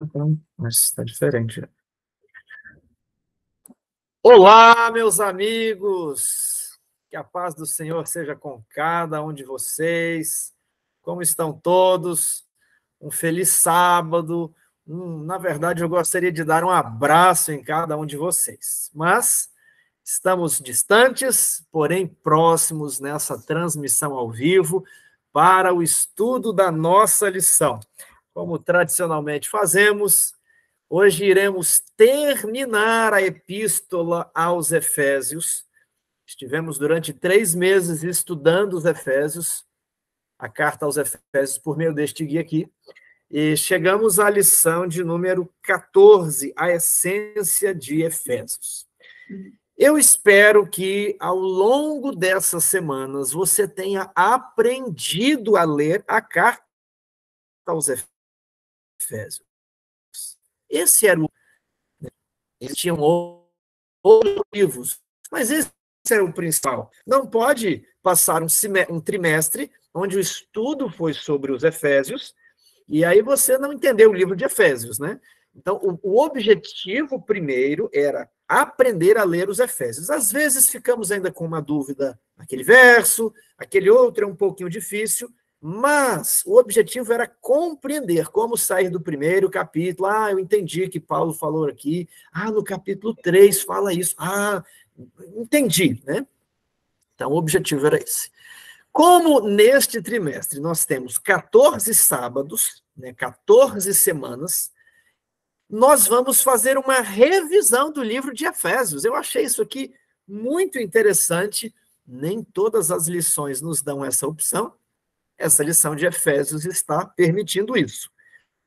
Então, mas está diferente. Né? Olá, meus amigos! Que a paz do Senhor seja com cada um de vocês. Como estão todos? Um feliz sábado. Hum, na verdade, eu gostaria de dar um abraço em cada um de vocês. Mas estamos distantes, porém próximos nessa transmissão ao vivo para o estudo da nossa lição como tradicionalmente fazemos, hoje iremos terminar a epístola aos Efésios. Estivemos durante três meses estudando os Efésios, a carta aos Efésios, por meio deste guia aqui. E chegamos à lição de número 14, a essência de Efésios. Eu espero que ao longo dessas semanas você tenha aprendido a ler a carta aos Efésios Efésios. Esse era o. Né, eles tinham outros livros, mas esse era o principal. Não pode passar um, um trimestre onde o estudo foi sobre os Efésios e aí você não entendeu o livro de Efésios, né? Então, o, o, objetivo primeiro era aprender a ler os Efésios. Às vezes ficamos ainda com uma dúvida naquele verso, aquele outro é um pouquinho difícil, mas o objetivo era compreender como sair do primeiro capítulo. Ah, eu entendi que Paulo falou aqui. Ah, no capítulo 3 fala isso. Ah, entendi, né? Então, o objetivo era esse. Como neste trimestre nós temos 14 sábados, né, 14 semanas, nós vamos fazer uma revisão do livro de Efésios. Eu achei isso aqui muito interessante. Nem todas as lições nos dão essa opção, essa lição de Efésios está permitindo isso.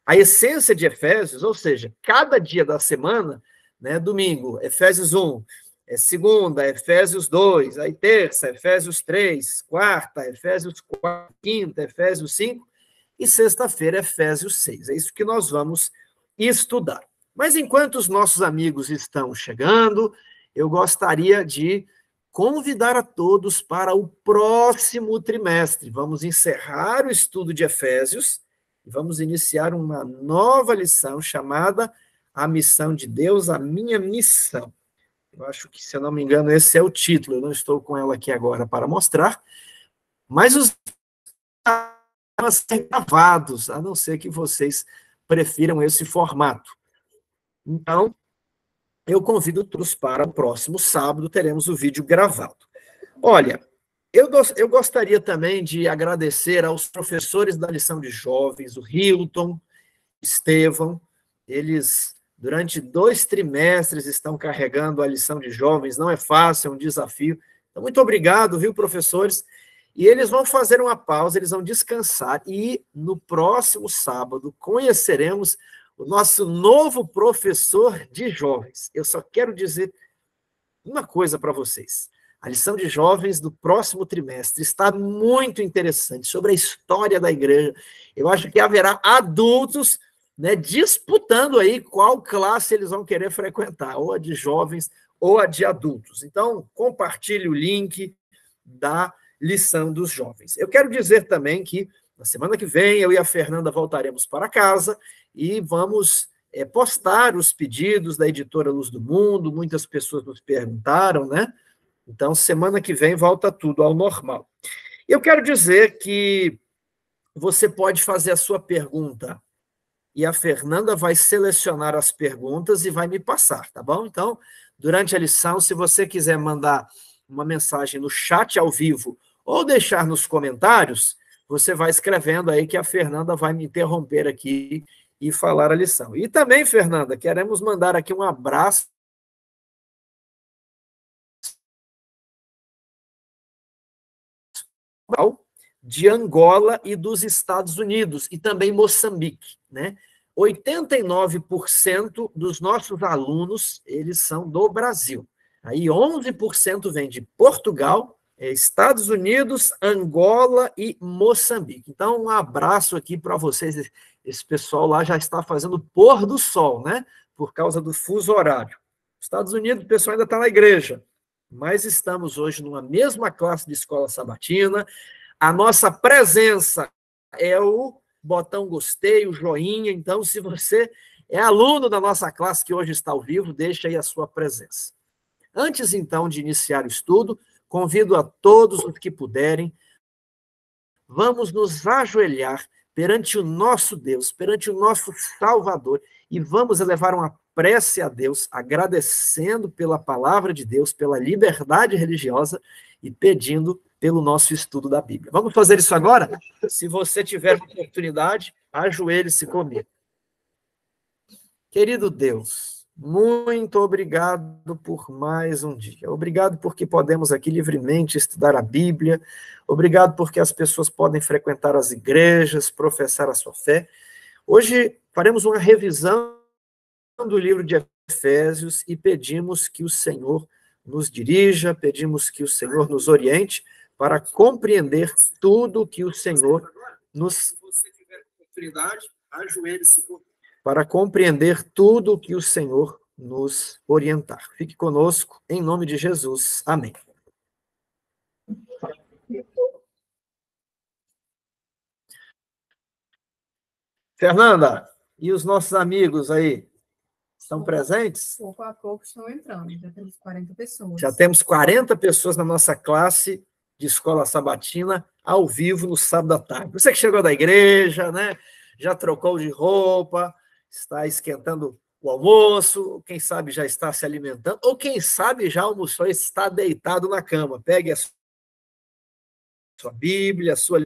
A essência de Efésios, ou seja, cada dia da semana, né, domingo, Efésios 1, é segunda, Efésios 2, aí terça, Efésios 3, quarta, Efésios 4, quinta, Efésios 5, e sexta-feira, Efésios 6. É isso que nós vamos estudar. Mas enquanto os nossos amigos estão chegando, eu gostaria de convidar a todos para o próximo trimestre. Vamos encerrar o estudo de Efésios e vamos iniciar uma nova lição chamada A Missão de Deus, a Minha Missão. Eu acho que, se eu não me engano, esse é o título. Eu não estou com ela aqui agora para mostrar, mas os têm gravados, a não ser que vocês prefiram esse formato. Então, eu convido todos para o próximo sábado, teremos o vídeo gravado. Olha, eu, eu gostaria também de agradecer aos professores da lição de jovens, o Hilton, Estevam, eles durante dois trimestres estão carregando a lição de jovens, não é fácil, é um desafio. Então, muito obrigado, viu, professores? E eles vão fazer uma pausa, eles vão descansar e no próximo sábado conheceremos o nosso novo professor de jovens. Eu só quero dizer uma coisa para vocês. A lição de jovens do próximo trimestre está muito interessante sobre a história da igreja. Eu acho que haverá adultos né, disputando aí qual classe eles vão querer frequentar, ou a de jovens ou a de adultos. Então, compartilhe o link da lição dos jovens. Eu quero dizer também que na semana que vem, eu e a Fernanda voltaremos para casa e vamos é, postar os pedidos da editora Luz do Mundo. Muitas pessoas nos perguntaram, né? Então, semana que vem volta tudo ao normal. Eu quero dizer que você pode fazer a sua pergunta e a Fernanda vai selecionar as perguntas e vai me passar, tá bom? Então, durante a lição, se você quiser mandar uma mensagem no chat ao vivo ou deixar nos comentários, você vai escrevendo aí que a Fernanda vai me interromper aqui e falar a lição. E também, Fernanda, queremos mandar aqui um abraço de Angola e dos Estados Unidos e também Moçambique, né? 89% dos nossos alunos, eles são do Brasil. Aí 11% vem de Portugal, é, Estados Unidos, Angola e Moçambique. Então, um abraço aqui para vocês. Esse pessoal lá já está fazendo pôr do sol, né? Por causa do fuso horário. Estados Unidos, o pessoal ainda está na igreja. Mas estamos hoje numa mesma classe de escola sabatina. A nossa presença é o botão gostei, o joinha. Então, se você é aluno da nossa classe que hoje está ao vivo, deixa aí a sua presença. Antes, então, de iniciar o estudo, Convido a todos os que puderem, vamos nos ajoelhar perante o nosso Deus, perante o nosso Salvador, e vamos elevar uma prece a Deus, agradecendo pela palavra de Deus, pela liberdade religiosa e pedindo pelo nosso estudo da Bíblia. Vamos fazer isso agora? Se você tiver oportunidade, ajoelhe-se comigo. Querido Deus, muito obrigado por mais um dia. Obrigado porque podemos aqui livremente estudar a Bíblia. Obrigado porque as pessoas podem frequentar as igrejas, professar a sua fé. Hoje faremos uma revisão do livro de Efésios e pedimos que o Senhor nos dirija, pedimos que o Senhor nos oriente para compreender tudo que o Senhor nos. Se você tiver oportunidade, ajoelhe-se por para compreender tudo o que o Senhor nos orientar. Fique conosco, em nome de Jesus. Amém. Fernanda, e os nossos amigos aí? Estão presentes? Pouco a pouco estão entrando, já temos 40 pessoas. Já temos 40 pessoas na nossa classe de escola sabatina, ao vivo, no sábado à tarde. Você que chegou da igreja, né? Já trocou de roupa, está esquentando o almoço, quem sabe já está se alimentando, ou quem sabe já almoçou e está deitado na cama. Pegue a sua Bíblia, a sua.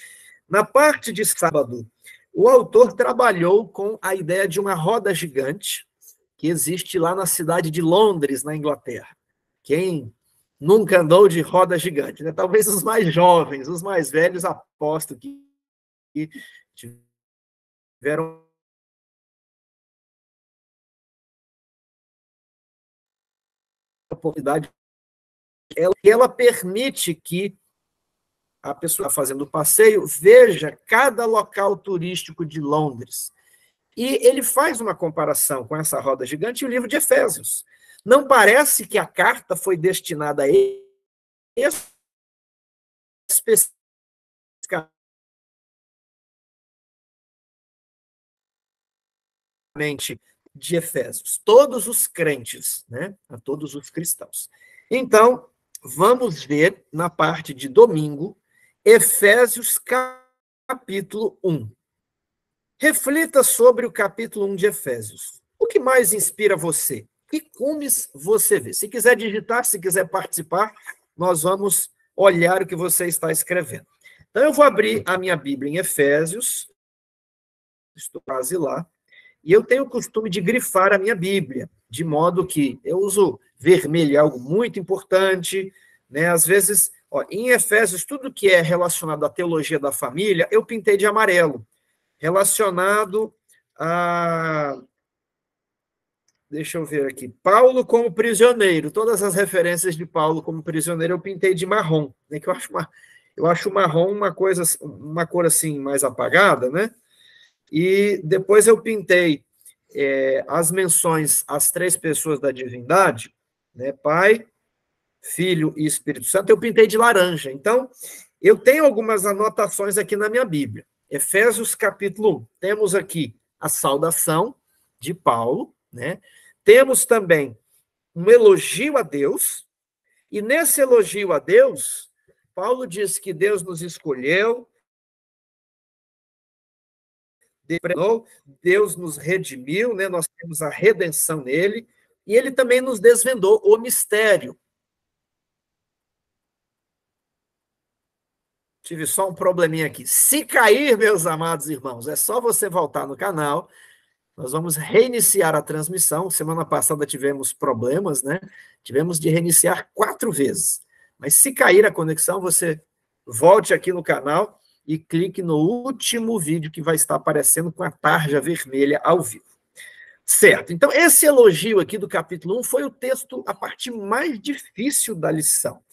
Na parte de sábado, o autor trabalhou com a ideia de uma roda gigante que existe lá na cidade de Londres, na Inglaterra. Quem nunca andou de roda gigante, né? Talvez os mais jovens, os mais velhos, aposto que tiveram oportunidade, ela, ela permite que a pessoa fazendo o passeio veja cada local turístico de Londres. E ele faz uma comparação com essa roda gigante e o livro de Efésios. Não parece que a carta foi destinada a ele especificamente de Efésios, todos os crentes, né? A todos os cristãos. Então, vamos ver na parte de domingo, Efésios capítulo 1. Reflita sobre o capítulo 1 de Efésios. O que mais inspira você? Que cumes você vê? Se quiser digitar, se quiser participar, nós vamos olhar o que você está escrevendo. Então, eu vou abrir a minha Bíblia em Efésios. Estou quase lá. E eu tenho o costume de grifar a minha Bíblia, de modo que eu uso vermelho, é algo muito importante. Né? Às vezes, ó, em Efésios, tudo que é relacionado à teologia da família, eu pintei de amarelo. Relacionado a. Deixa eu ver aqui. Paulo como prisioneiro. Todas as referências de Paulo como prisioneiro eu pintei de marrom, né? que eu acho, uma, eu acho marrom uma coisa, uma cor assim mais apagada, né? E depois eu pintei é, as menções às três pessoas da divindade, né, Pai, Filho e Espírito Santo, eu pintei de laranja. Então, eu tenho algumas anotações aqui na minha Bíblia. Efésios capítulo 1, temos aqui a saudação de Paulo, né? Temos também um elogio a Deus, e nesse elogio a Deus, Paulo diz que Deus nos escolheu, desfrenou, Deus nos redimiu, né? nós temos a redenção nele, e ele também nos desvendou o mistério. Tive só um probleminha aqui. Se cair, meus amados irmãos, é só você voltar no canal. Nós vamos reiniciar a transmissão. Semana passada tivemos problemas, né? Tivemos de reiniciar quatro vezes. Mas se cair a conexão, você volte aqui no canal e clique no último vídeo que vai estar aparecendo com a tarja vermelha ao vivo. Certo, então esse elogio aqui do capítulo 1 foi o texto, a parte mais difícil da lição.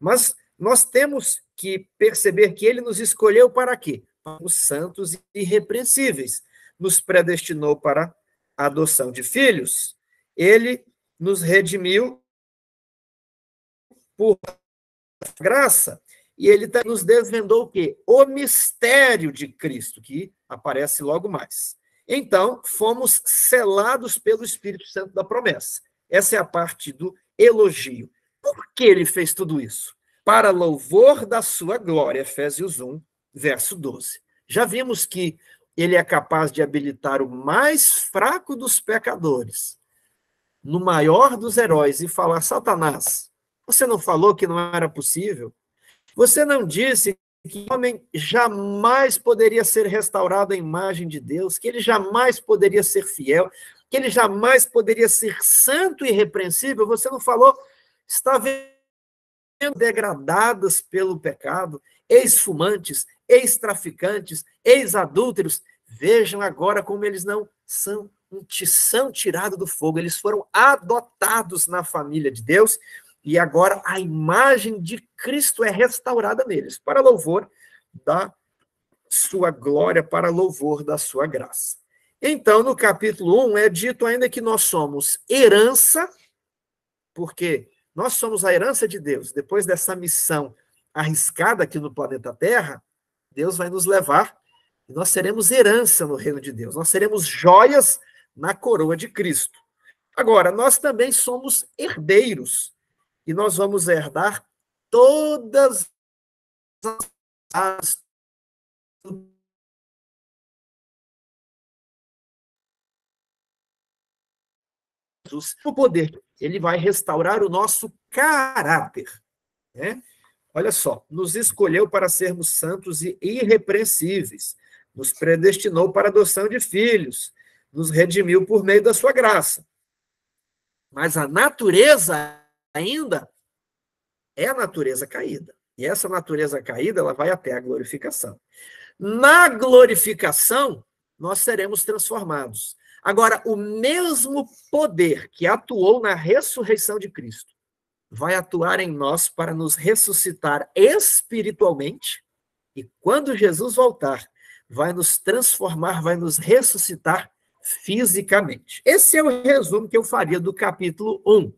Mas nós temos que perceber que ele nos escolheu para quê? Para os santos irrepreensíveis. Nos predestinou para a adoção de filhos. Ele nos redimiu por graça. E ele tá, nos desvendou o quê? O mistério de Cristo, que aparece logo mais. Então, fomos selados pelo Espírito Santo da promessa. Essa é a parte do elogio. Por que ele fez tudo isso? Para louvor da sua glória, Efésios 1, verso 12. Já vimos que ele é capaz de habilitar o mais fraco dos pecadores, no maior dos heróis, e falar: Satanás, você não falou que não era possível? Você não disse que o homem jamais poderia ser restaurado à imagem de Deus, que ele jamais poderia ser fiel, que ele jamais poderia ser santo e irrepreensível. Você não falou, está vendo degradadas pelo pecado, ex-fumantes, ex-traficantes, ex-adúlteros. Vejam agora como eles não são, são tirados do fogo, eles foram adotados na família de Deus e agora a imagem de Cristo é restaurada neles, para louvor da sua glória, para louvor da sua graça. Então, no capítulo 1, é dito ainda que nós somos herança, porque nós somos a herança de Deus. Depois dessa missão arriscada aqui no planeta Terra, Deus vai nos levar e nós seremos herança no reino de Deus. Nós seremos joias na coroa de Cristo. Agora, nós também somos herdeiros e nós vamos herdar todas as o poder, ele vai restaurar o nosso caráter. Né? Olha só, nos escolheu para sermos santos e irrepreensíveis, nos predestinou para adoção de filhos, nos redimiu por meio da sua graça. Mas a natureza ainda é a natureza caída. E essa natureza caída, ela vai até a glorificação. Na glorificação, nós seremos transformados. Agora, o mesmo poder que atuou na ressurreição de Cristo vai atuar em nós para nos ressuscitar espiritualmente. E quando Jesus voltar, vai nos transformar, vai nos ressuscitar fisicamente. Esse é o resumo que eu faria do capítulo 1.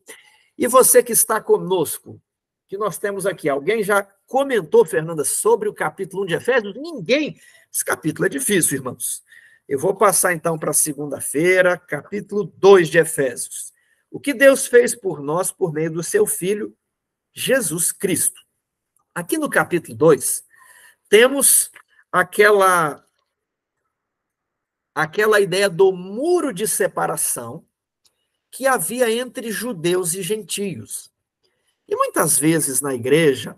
E você que está conosco, que nós temos aqui, alguém já comentou, Fernanda, sobre o capítulo 1 de Efésios? Ninguém. Esse capítulo é difícil, irmãos. Eu vou passar então para segunda-feira, capítulo 2 de Efésios. O que Deus fez por nós por meio do seu filho Jesus Cristo. Aqui no capítulo 2, temos aquela aquela ideia do muro de separação que havia entre judeus e gentios. E muitas vezes na igreja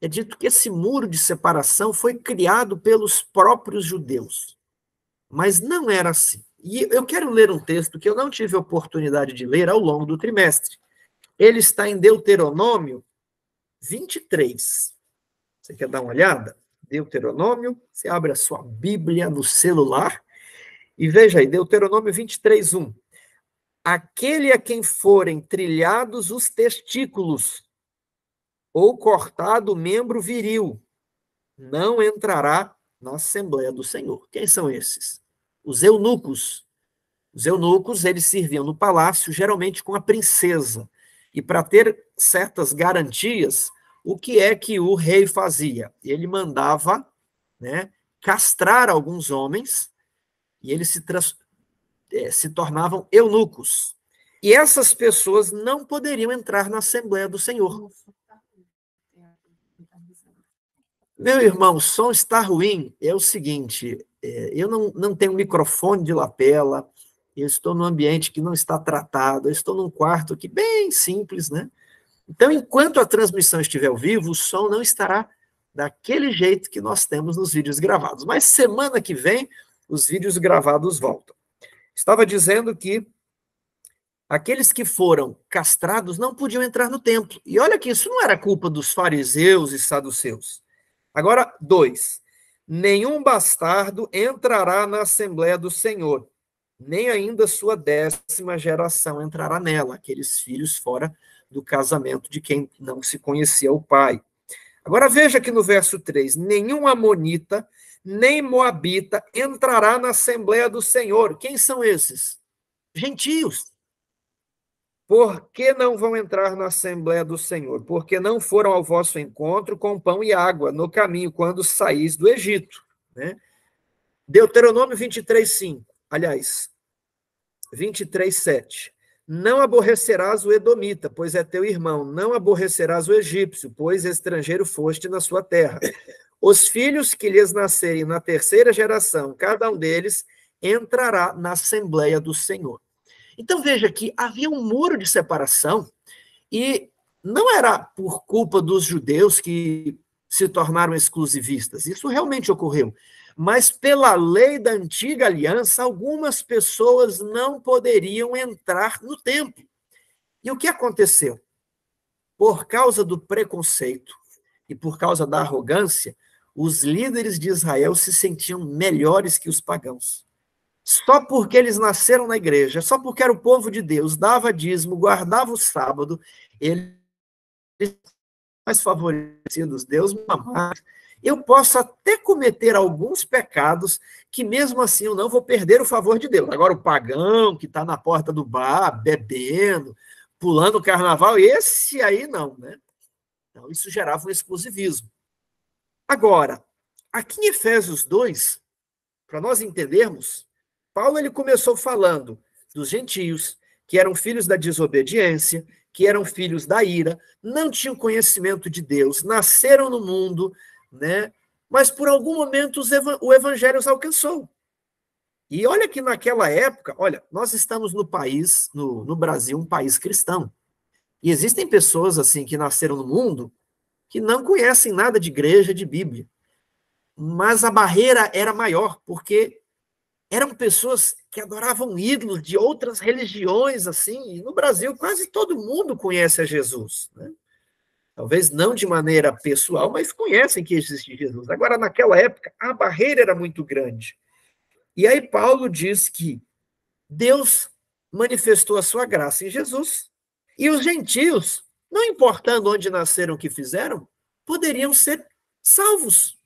é dito que esse muro de separação foi criado pelos próprios judeus. Mas não era assim. E eu quero ler um texto que eu não tive oportunidade de ler ao longo do trimestre. Ele está em Deuteronômio 23. Você quer dar uma olhada? Deuteronômio, você abre a sua Bíblia no celular e veja aí, Deuteronômio 23, 1 aquele a quem forem trilhados os testículos ou cortado o membro viril, não entrará na Assembleia do Senhor. Quem são esses? Os eunucos. Os eunucos, eles serviam no palácio, geralmente com a princesa. E para ter certas garantias, o que é que o rei fazia? Ele mandava né, castrar alguns homens e eles se, trans, é, se tornavam eunucos. E essas pessoas não poderiam entrar na Assembleia do Senhor. Meu irmão, o som está ruim. É o seguinte, é, eu não, não tenho microfone de lapela, eu estou num ambiente que não está tratado, eu estou num quarto que bem simples, né? Então, enquanto a transmissão estiver ao vivo, o som não estará daquele jeito que nós temos nos vídeos gravados. Mas semana que vem, os vídeos gravados voltam. Estava dizendo que aqueles que foram castrados não podiam entrar no templo. E olha que isso não era culpa dos fariseus e saduceus. Agora, dois. Nenhum bastardo entrará na Assembleia do Senhor, nem ainda sua décima geração entrará nela, aqueles filhos fora do casamento de quem não se conhecia o pai. Agora veja que no verso 3: nenhum amonita, nem moabita entrará na Assembleia do Senhor. Quem são esses? Gentios. Por que não vão entrar na Assembleia do Senhor? Porque não foram ao vosso encontro com pão e água no caminho quando saís do Egito. Né? Deuteronômio 23, 5. Aliás, 23, 7. Não aborrecerás o Edomita, pois é teu irmão. Não aborrecerás o egípcio, pois estrangeiro foste na sua terra. Os filhos que lhes nascerem na terceira geração, cada um deles entrará na Assembleia do Senhor. Então veja que havia um muro de separação e não era por culpa dos judeus que se tornaram exclusivistas. Isso realmente ocorreu. Mas pela lei da antiga aliança, algumas pessoas não poderiam entrar no templo. E o que aconteceu? Por causa do preconceito e por causa da arrogância, os líderes de Israel se sentiam melhores que os pagãos. Só porque eles nasceram na igreja, só porque era o povo de Deus, dava dízimo, guardava o sábado, eles mais favorecidos, Deus deuses. Eu posso até cometer alguns pecados que mesmo assim eu não vou perder o favor de Deus. Agora o pagão que está na porta do bar, bebendo, pulando o carnaval, esse aí não, né? Então isso gerava um exclusivismo. Agora, aqui em Efésios 2, para nós entendermos, Paulo ele começou falando dos gentios, que eram filhos da desobediência, que eram filhos da ira, não tinham conhecimento de Deus, nasceram no mundo, né? Mas por algum momento o evangelho os alcançou. E olha que naquela época, olha, nós estamos no país, no, no Brasil, um país cristão. E existem pessoas assim que nasceram no mundo que não conhecem nada de igreja, de Bíblia. Mas a barreira era maior, porque eram pessoas que adoravam ídolos de outras religiões, assim, e no Brasil quase todo mundo conhece a Jesus, né? Talvez não de maneira pessoal, mas conhecem que existe Jesus. Agora, naquela época, a barreira era muito grande. E aí Paulo diz que Deus manifestou a sua graça em Jesus, e os gentios não importando onde nasceram o que fizeram, poderiam ser salvos,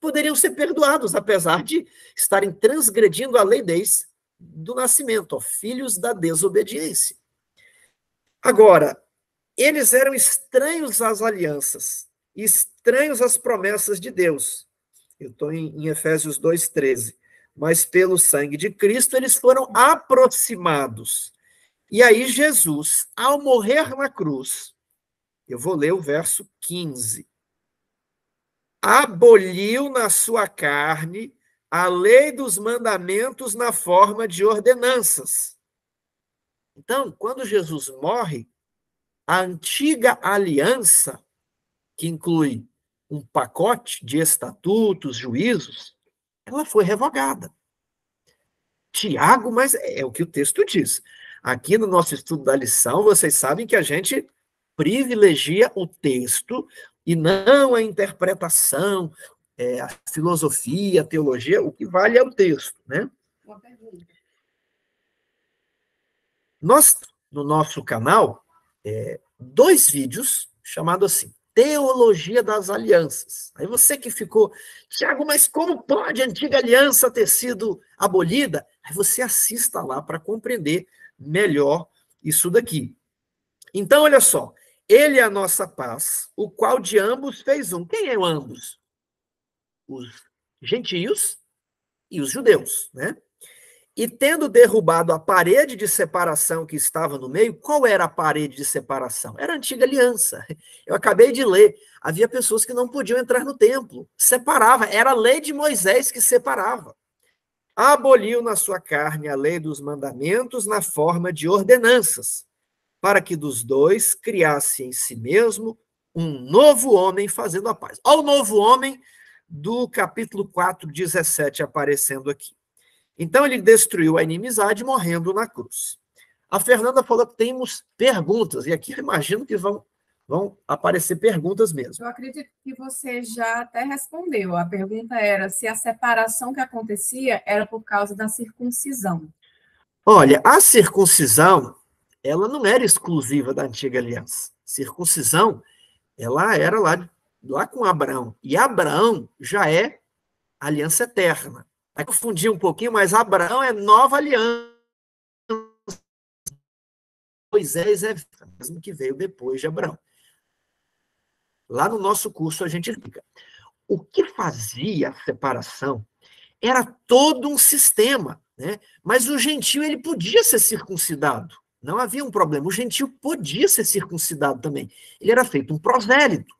poderiam ser perdoados, apesar de estarem transgredindo a lei desde do nascimento, ó, filhos da desobediência. Agora, eles eram estranhos às alianças, estranhos às promessas de Deus. Eu estou em, em Efésios 2,13. Mas pelo sangue de Cristo eles foram aproximados e aí, Jesus, ao morrer na cruz, eu vou ler o verso 15. Aboliu na sua carne a lei dos mandamentos na forma de ordenanças. Então, quando Jesus morre, a antiga aliança, que inclui um pacote de estatutos, juízos, ela foi revogada. Tiago, mas é o que o texto diz. Aqui no nosso estudo da lição, vocês sabem que a gente privilegia o texto e não a interpretação, é, a filosofia, a teologia, o que vale é o texto, né? pergunta. Nós, no nosso canal, é, dois vídeos chamados assim, Teologia das Alianças. Aí você que ficou, Tiago, mas como pode a antiga aliança ter sido abolida? Aí você assista lá para compreender melhor isso daqui. Então, olha só. Ele é a nossa paz, o qual de ambos fez um. Quem é o ambos? Os gentios e os judeus, né? E tendo derrubado a parede de separação que estava no meio, qual era a parede de separação? Era a antiga aliança. Eu acabei de ler. Havia pessoas que não podiam entrar no templo. Separava. Era a lei de Moisés que separava aboliu na sua carne a lei dos mandamentos na forma de ordenanças, para que dos dois criasse em si mesmo um novo homem fazendo a paz. Olha o novo homem do capítulo 4, 17 aparecendo aqui. Então ele destruiu a inimizade morrendo na cruz. A Fernanda falou que temos perguntas, e aqui eu imagino que vão vão aparecer perguntas mesmo. Eu acredito que você já até respondeu. A pergunta era se a separação que acontecia era por causa da circuncisão. Olha, a circuncisão, ela não era exclusiva da antiga aliança. Circuncisão, ela era lá, lá com Abraão. E Abraão já é aliança eterna. Vai confundir um pouquinho, mas Abraão é nova aliança. Moisés é mesmo que veio depois de Abraão. Lá no nosso curso a gente explica. O que fazia a separação era todo um sistema, né? Mas o gentio ele podia ser circuncidado. Não havia um problema. O gentio podia ser circuncidado também. Ele era feito um prosélito.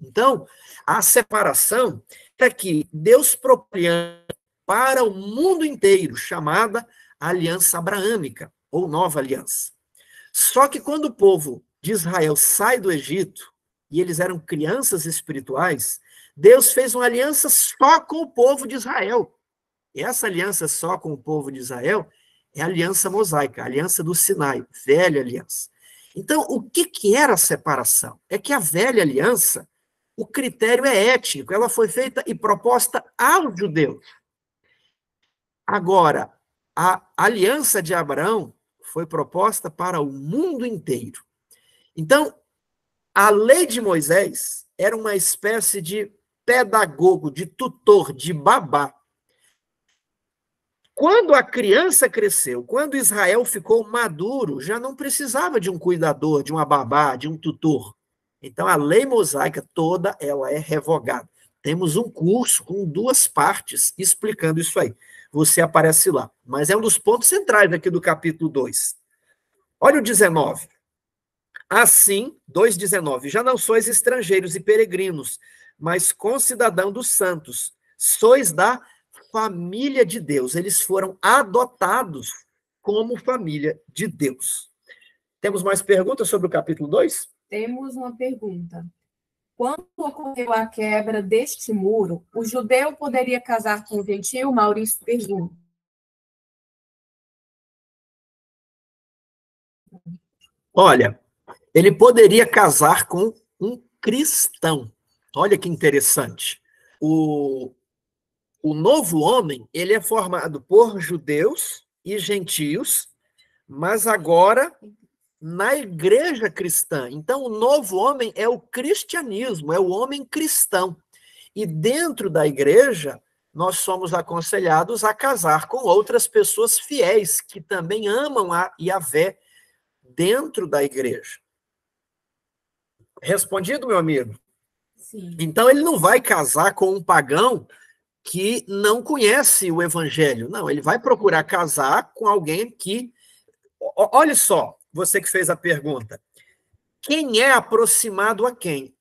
Então, a separação é que Deus propõe para o mundo inteiro, chamada Aliança Abraâmica, ou Nova Aliança. Só que quando o povo de Israel sai do Egito e eles eram crianças espirituais, Deus fez uma aliança só com o povo de Israel. E essa aliança só com o povo de Israel é a aliança mosaica, a aliança do Sinai, velha aliança. Então, o que, que era a separação? É que a velha aliança, o critério é étnico, ela foi feita e proposta ao judeu Agora, a aliança de Abraão foi proposta para o mundo inteiro. Então, a lei de Moisés era uma espécie de pedagogo, de tutor, de babá. Quando a criança cresceu, quando Israel ficou maduro, já não precisava de um cuidador, de uma babá, de um tutor. Então a lei mosaica toda ela é revogada. Temos um curso com duas partes explicando isso aí. Você aparece lá, mas é um dos pontos centrais aqui do capítulo 2. Olha o 19. Assim, 2,19, já não sois estrangeiros e peregrinos, mas concidadão dos santos, sois da família de Deus. Eles foram adotados como família de Deus. Temos mais perguntas sobre o capítulo 2? Temos uma pergunta. Quando ocorreu a quebra deste muro, o judeu poderia casar com o gentil? Maurício pergunta. Olha, ele poderia casar com um cristão. Olha que interessante. O, o novo homem, ele é formado por judeus e gentios, mas agora na igreja cristã. Então, o novo homem é o cristianismo, é o homem cristão. E dentro da igreja, nós somos aconselhados a casar com outras pessoas fiéis que também amam a Yahvé dentro da igreja. Respondido, meu amigo? Sim. Então ele não vai casar com um pagão que não conhece o evangelho. Não, ele vai procurar casar com alguém que. Olha só, você que fez a pergunta. Quem é aproximado a quem?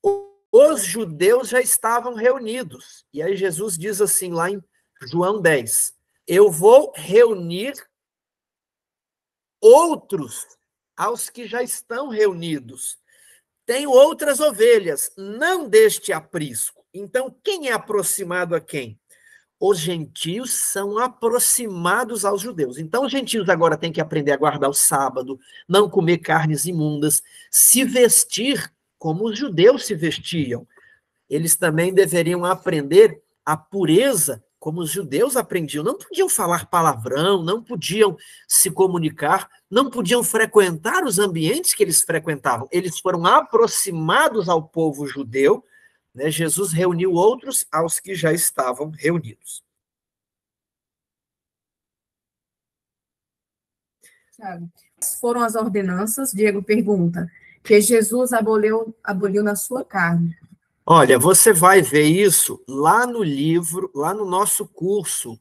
Os judeus já estavam reunidos. E aí Jesus diz assim lá em João 10: Eu vou reunir outros aos que já estão reunidos. Tenho outras ovelhas, não deste aprisco. Então, quem é aproximado a quem? Os gentios são aproximados aos judeus. Então, os gentios agora têm que aprender a guardar o sábado, não comer carnes imundas, se vestir como os judeus se vestiam. Eles também deveriam aprender a pureza como os judeus aprendiam, não podiam falar palavrão, não podiam se comunicar, não podiam frequentar os ambientes que eles frequentavam. Eles foram aproximados ao povo judeu, né? Jesus reuniu outros aos que já estavam reunidos. Quais foram as ordenanças, Diego pergunta, que Jesus aboliu, aboliu na sua carne. Olha, você vai ver isso lá no livro, lá no nosso curso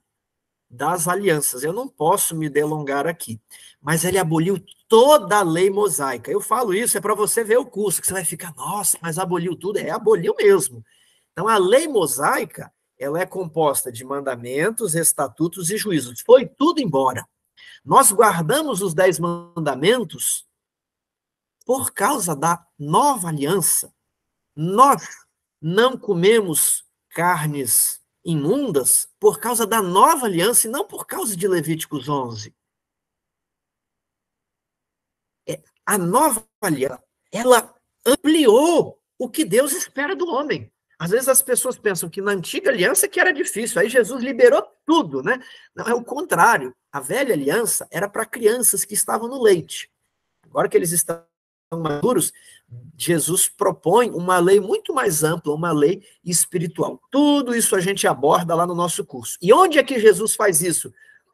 das alianças. Eu não posso me delongar aqui, mas ele aboliu toda a lei mosaica. Eu falo isso é para você ver o curso, que você vai ficar, nossa, mas aboliu tudo. É, aboliu mesmo. Então, a lei mosaica, ela é composta de mandamentos, estatutos e juízos. Foi tudo embora. Nós guardamos os dez mandamentos por causa da nova aliança. Nós não comemos carnes imundas por causa da nova aliança e não por causa de Levíticos 11. É, a nova aliança, ela ampliou o que Deus espera do homem. Às vezes as pessoas pensam que na antiga aliança que era difícil, aí Jesus liberou tudo, né? Não, é o contrário. A velha aliança era para crianças que estavam no leite. Agora que eles estão maduros, Jesus propõe uma lei muito mais ampla, uma lei espiritual. Tudo isso a gente aborda lá no nosso curso. E onde é que Jesus faz isso?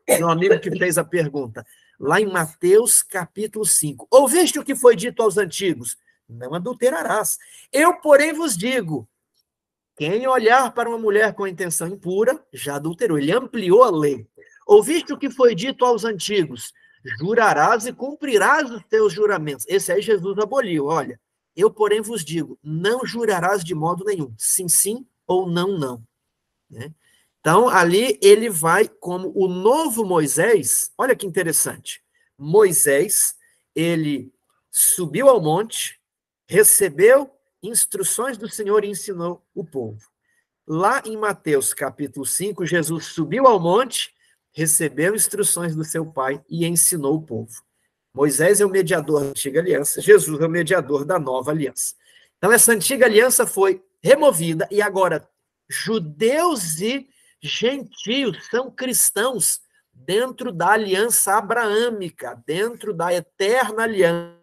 Meu amigo que fez a pergunta. Lá em Mateus capítulo 5. Ouviste o que foi dito aos antigos? Não adulterarás. Eu, porém, vos digo: quem olhar para uma mulher com intenção impura, já adulterou. Ele ampliou a lei. Ouviste o que foi dito aos antigos? Jurarás e cumprirás os teus juramentos. Esse aí Jesus aboliu, olha eu, porém, vos digo: não jurarás de modo nenhum, sim, sim ou não, não. Né? Então, ali ele vai como o novo Moisés. Olha que interessante. Moisés, ele subiu ao monte, recebeu instruções do Senhor e ensinou o povo. Lá em Mateus capítulo 5, Jesus subiu ao monte, recebeu instruções do seu pai e ensinou o povo. Moisés é o mediador da antiga aliança, Jesus é o mediador da nova aliança. Então, essa antiga aliança foi removida e agora judeus e gentios são cristãos dentro da aliança abraâmica, dentro da eterna aliança,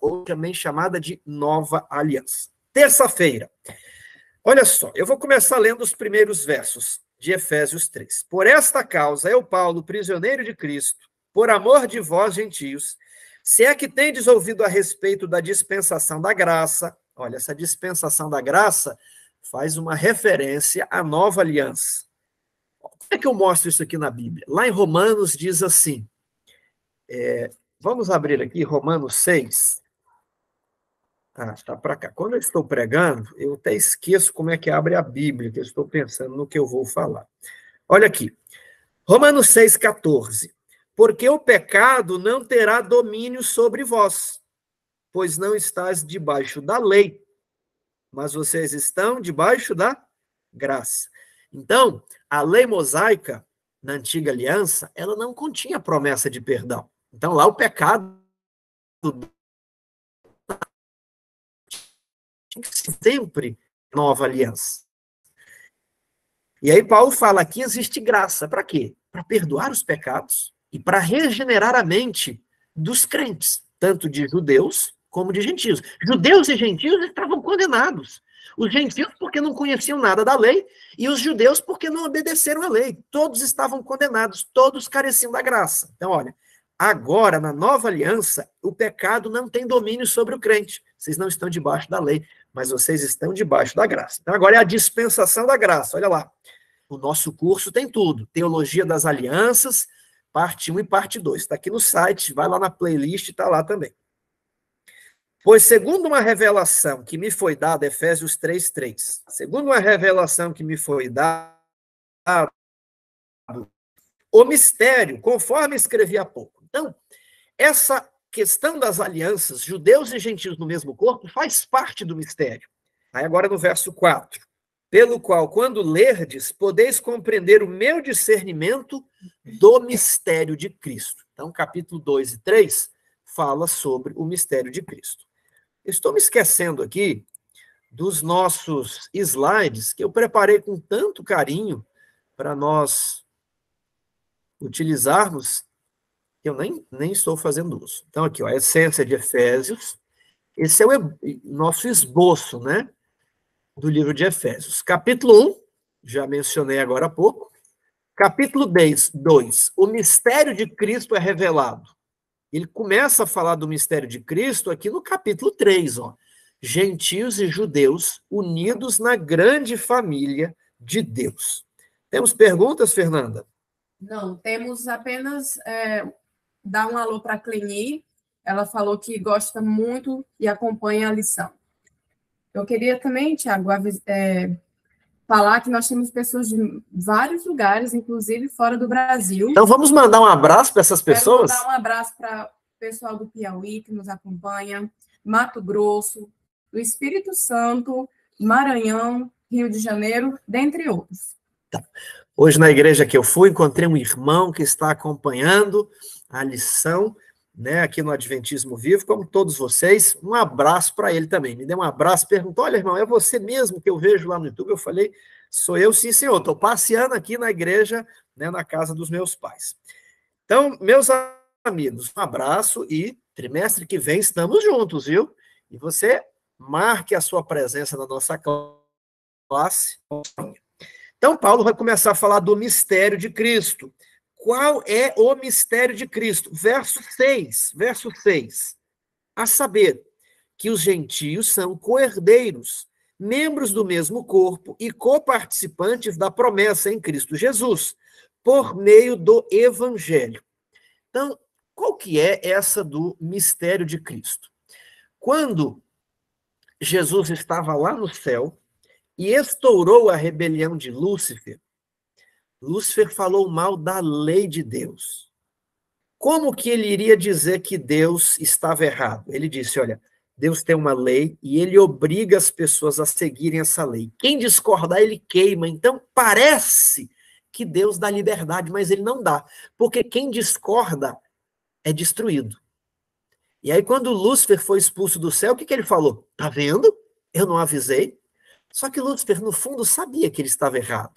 ou também chamada de nova aliança. Terça-feira. Olha só, eu vou começar lendo os primeiros versos de Efésios 3. Por esta causa, eu, Paulo, prisioneiro de Cristo, por amor de vós, gentios, se é que tendes ouvido a respeito da dispensação da graça, olha, essa dispensação da graça faz uma referência à nova aliança. Como é que eu mostro isso aqui na Bíblia? Lá em Romanos diz assim, é, vamos abrir aqui Romanos 6. Ah, está para cá. Quando eu estou pregando, eu até esqueço como é que abre a Bíblia, que eu estou pensando no que eu vou falar. Olha aqui, Romanos 14. Porque o pecado não terá domínio sobre vós, pois não estás debaixo da lei, mas vocês estão debaixo da graça. Então, a lei mosaica na antiga aliança, ela não continha promessa de perdão. Então, lá o pecado sempre nova aliança. E aí Paulo fala aqui existe graça para quê? Para perdoar os pecados e para regenerar a mente dos crentes, tanto de judeus como de gentios. Judeus e gentios estavam condenados. Os gentios porque não conheciam nada da lei e os judeus porque não obedeceram à lei. Todos estavam condenados, todos careciam da graça. Então, olha, agora na nova aliança, o pecado não tem domínio sobre o crente. Vocês não estão debaixo da lei, mas vocês estão debaixo da graça. Então, agora é a dispensação da graça. Olha lá. O nosso curso tem tudo: teologia das alianças, parte 1 e parte 2. Está aqui no site, vai lá na playlist, está lá também. Pois segundo uma revelação que me foi dada, Efésios 3, Segundo uma revelação que me foi dada, o mistério, conforme escrevi há pouco. Então, essa questão das alianças, judeus e gentios no mesmo corpo, faz parte do mistério. Aí agora no verso 4 pelo qual, quando lerdes, podeis compreender o meu discernimento do mistério de Cristo. Então, capítulo 2 e 3 fala sobre o mistério de Cristo. estou me esquecendo aqui dos nossos slides que eu preparei com tanto carinho para nós utilizarmos, eu nem, nem estou fazendo uso. Então, aqui, ó, a essência de Efésios, esse é o nosso esboço, né? do livro de Efésios. Capítulo 1, já mencionei agora há pouco. Capítulo 10, 2. O mistério de Cristo é revelado. Ele começa a falar do mistério de Cristo aqui no capítulo 3, ó. Gentios e judeus unidos na grande família de Deus. Temos perguntas, Fernanda? Não, temos apenas é, dar um alô para a Cleni. Ela falou que gosta muito e acompanha a lição. Eu queria também, Tiago, é, falar que nós temos pessoas de vários lugares, inclusive fora do Brasil. Então vamos mandar um abraço para essas pessoas? Quero mandar um abraço para o pessoal do Piauí que nos acompanha, Mato Grosso, do Espírito Santo, Maranhão, Rio de Janeiro, dentre outros. Tá. Hoje na igreja que eu fui, encontrei um irmão que está acompanhando a lição né, aqui no Adventismo Vivo, como todos vocês. Um abraço para ele também. Me deu um abraço, perguntou: olha, irmão, é você mesmo que eu vejo lá no YouTube? Eu falei: sou eu, sim, senhor. Estou passeando aqui na igreja, né, na casa dos meus pais. Então, meus amigos, um abraço e trimestre que vem estamos juntos, viu? E você marque a sua presença na nossa classe. Então, Paulo vai começar a falar do mistério de Cristo. Qual é o mistério de Cristo? Verso 6, verso 6. A saber, que os gentios são coerdeiros, membros do mesmo corpo e coparticipantes da promessa em Cristo Jesus, por meio do evangelho. Então, qual que é essa do mistério de Cristo? Quando Jesus estava lá no céu e estourou a rebelião de Lúcifer, Lúcifer falou mal da lei de Deus. Como que ele iria dizer que Deus estava errado? Ele disse: olha, Deus tem uma lei e ele obriga as pessoas a seguirem essa lei. Quem discordar, ele queima. Então, parece que Deus dá liberdade, mas ele não dá, porque quem discorda é destruído. E aí, quando Lúcifer foi expulso do céu, o que, que ele falou? Tá vendo? Eu não avisei. Só que Lúcifer, no fundo, sabia que ele estava errado.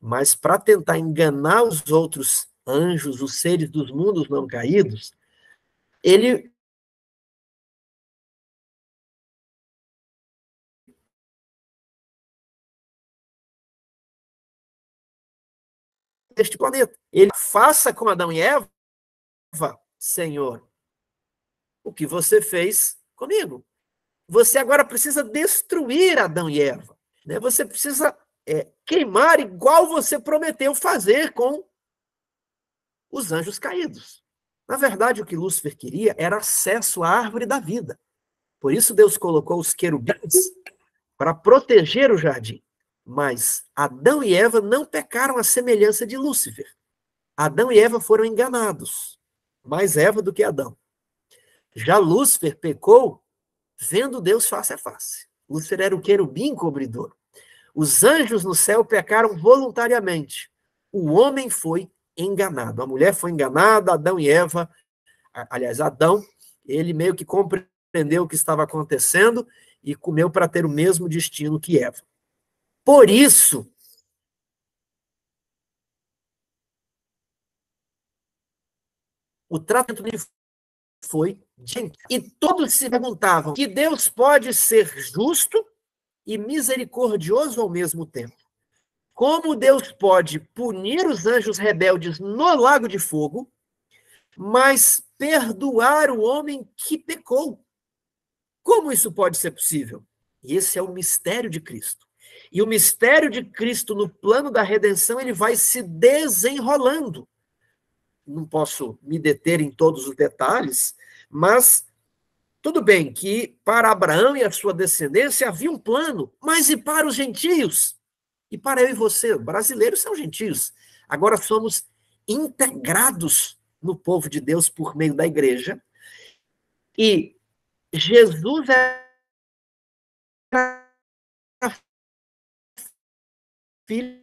Mas para tentar enganar os outros anjos, os seres dos mundos não caídos, ele este planeta. Ele faça com Adão e Eva, Senhor, o que você fez comigo. Você agora precisa destruir Adão e Eva. Né? Você precisa é, queimar igual você prometeu fazer com os anjos caídos. Na verdade, o que Lúcifer queria era acesso à árvore da vida. Por isso Deus colocou os querubins para proteger o jardim. Mas Adão e Eva não pecaram à semelhança de Lúcifer. Adão e Eva foram enganados. Mais Eva do que Adão. Já Lúcifer pecou vendo Deus face a face. Lúcifer era o querubim cobridor. Os anjos no céu pecaram voluntariamente. O homem foi enganado. A mulher foi enganada, Adão e Eva. Aliás, Adão, ele meio que compreendeu o que estava acontecendo e comeu para ter o mesmo destino que Eva. Por isso, o tratamento dele foi de E todos se perguntavam que Deus pode ser justo e misericordioso ao mesmo tempo. Como Deus pode punir os anjos rebeldes no lago de fogo, mas perdoar o homem que pecou? Como isso pode ser possível? E esse é o mistério de Cristo. E o mistério de Cristo no plano da redenção, ele vai se desenrolando. Não posso me deter em todos os detalhes, mas tudo bem que para Abraão e a sua descendência havia um plano, mas e para os gentios? E para eu e você, brasileiros são gentios. Agora somos integrados no povo de Deus por meio da igreja. E Jesus é filho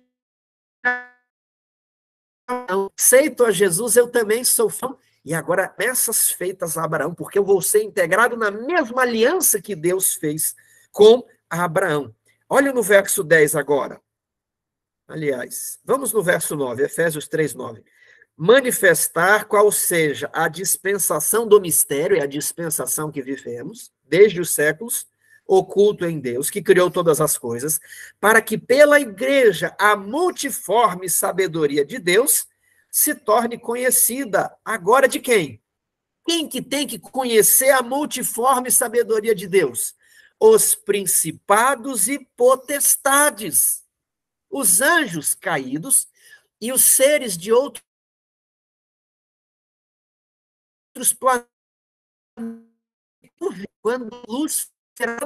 aceito a Jesus, eu também sou fã e agora, essas feitas a Abraão, porque eu vou ser integrado na mesma aliança que Deus fez com Abraão. Olha no verso 10 agora. Aliás, vamos no verso 9, Efésios 3, 9. Manifestar qual seja a dispensação do mistério, é a dispensação que vivemos, desde os séculos, oculto em Deus, que criou todas as coisas, para que pela igreja a multiforme sabedoria de Deus se torne conhecida. Agora de quem? Quem que tem que conhecer a multiforme sabedoria de Deus? Os principados e potestades, os anjos caídos e os seres de outros planos Quando luz será